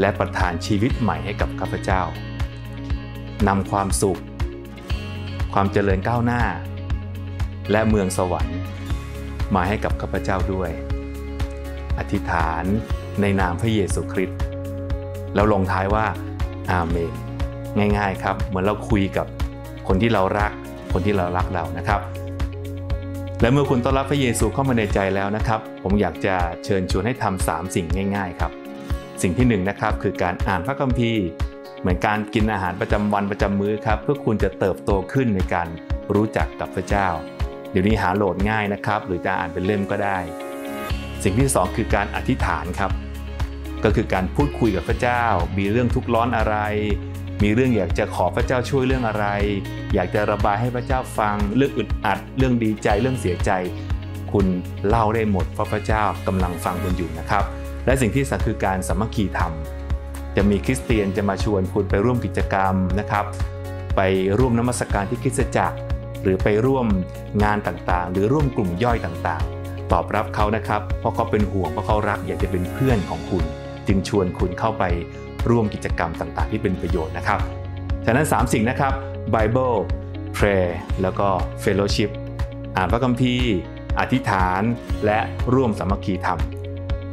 และประทานชีวิตใหม่ให้กับข้าพเจ้า นำความสุข ความเจริญก้าวหน้า และเมืองสวรรค์มาให้กับข้าพเจ้าด้วย อธิษฐานในนามพระเยซูคริสต์ แล้วลงท้ายว่า อาเมนง่ายๆครับ เหมือนเราคุยกับคนที่เรารัก คนที่เรารักเรา นะครับและเมื่อคุณต้อนรับพระเยซูเข้ามาในใจแล้วนะครับ ผมอยากจะเชิญชวนให้ทำ 3 สิ่งง่ายๆครับ สิ่งที่1นนะครับคือการอ่านพระคัมภีร์เหมือนการกินอาหารประจำวันประจำมื้อครับเพื่อคุณจะเติบโตขึ้นในการรู้จักกับพระเจ้า เดี๋ยวนี้หาโหลดง่ายนะครับหรือจะอ่านเป็นเล่มก็ได้ สิ่งที่ 2 คือการอธิษฐานครับ ก็คือการพูดคุยกับพระเจ้า มีเรื่องทุกข์ร้อนอะไรมีเรื่องอยากจะขอพระเจ้าช่วยเรื่องอะไร อยากจะระบายให้พระเจ้าฟังเรื่องอึดอัดเรื่องดีใจเรื่องเสียใจ คุณเล่าได้หมดเพราะพระเจ้ากำลังฟังคุณอยู่นะครับ และสิ่งที่สักคือการสามัคคีธรรมจะมีคริสเตียนจะมาชวนคุณไปร่วมกิจกรรมนะครับ ไปร่วมนมัสการที่คริสตจักร หรือไปร่วมงานต่างๆ หรือร่วมกลุ่มย่อยต่างๆ ตอบรับเขานะครับ เพราะเขาเป็นห่วงเพราะเขารักอยากจะเป็นเพื่อนของคุณ จึงชวนคุณเข้าไปร่วมกิจกรรมต่างๆ ที่เป็นประโยชน์นะครับ ฉะนั้น 3 สิ่งนะครับ Bible Prayer แล้วก็ Fellowship อ่านพระคัมภีร์ อธิษฐาน และร่วมสามัคคีธรรม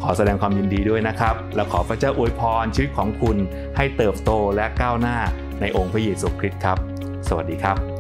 ขอแสดงความยินดีด้วยนะครับ และขอพระเจ้าอวยพรชีวิตของคุณให้เติบโตและก้าวหน้าในองค์พระเยซูคริสต์ครับ สวัสดีครับ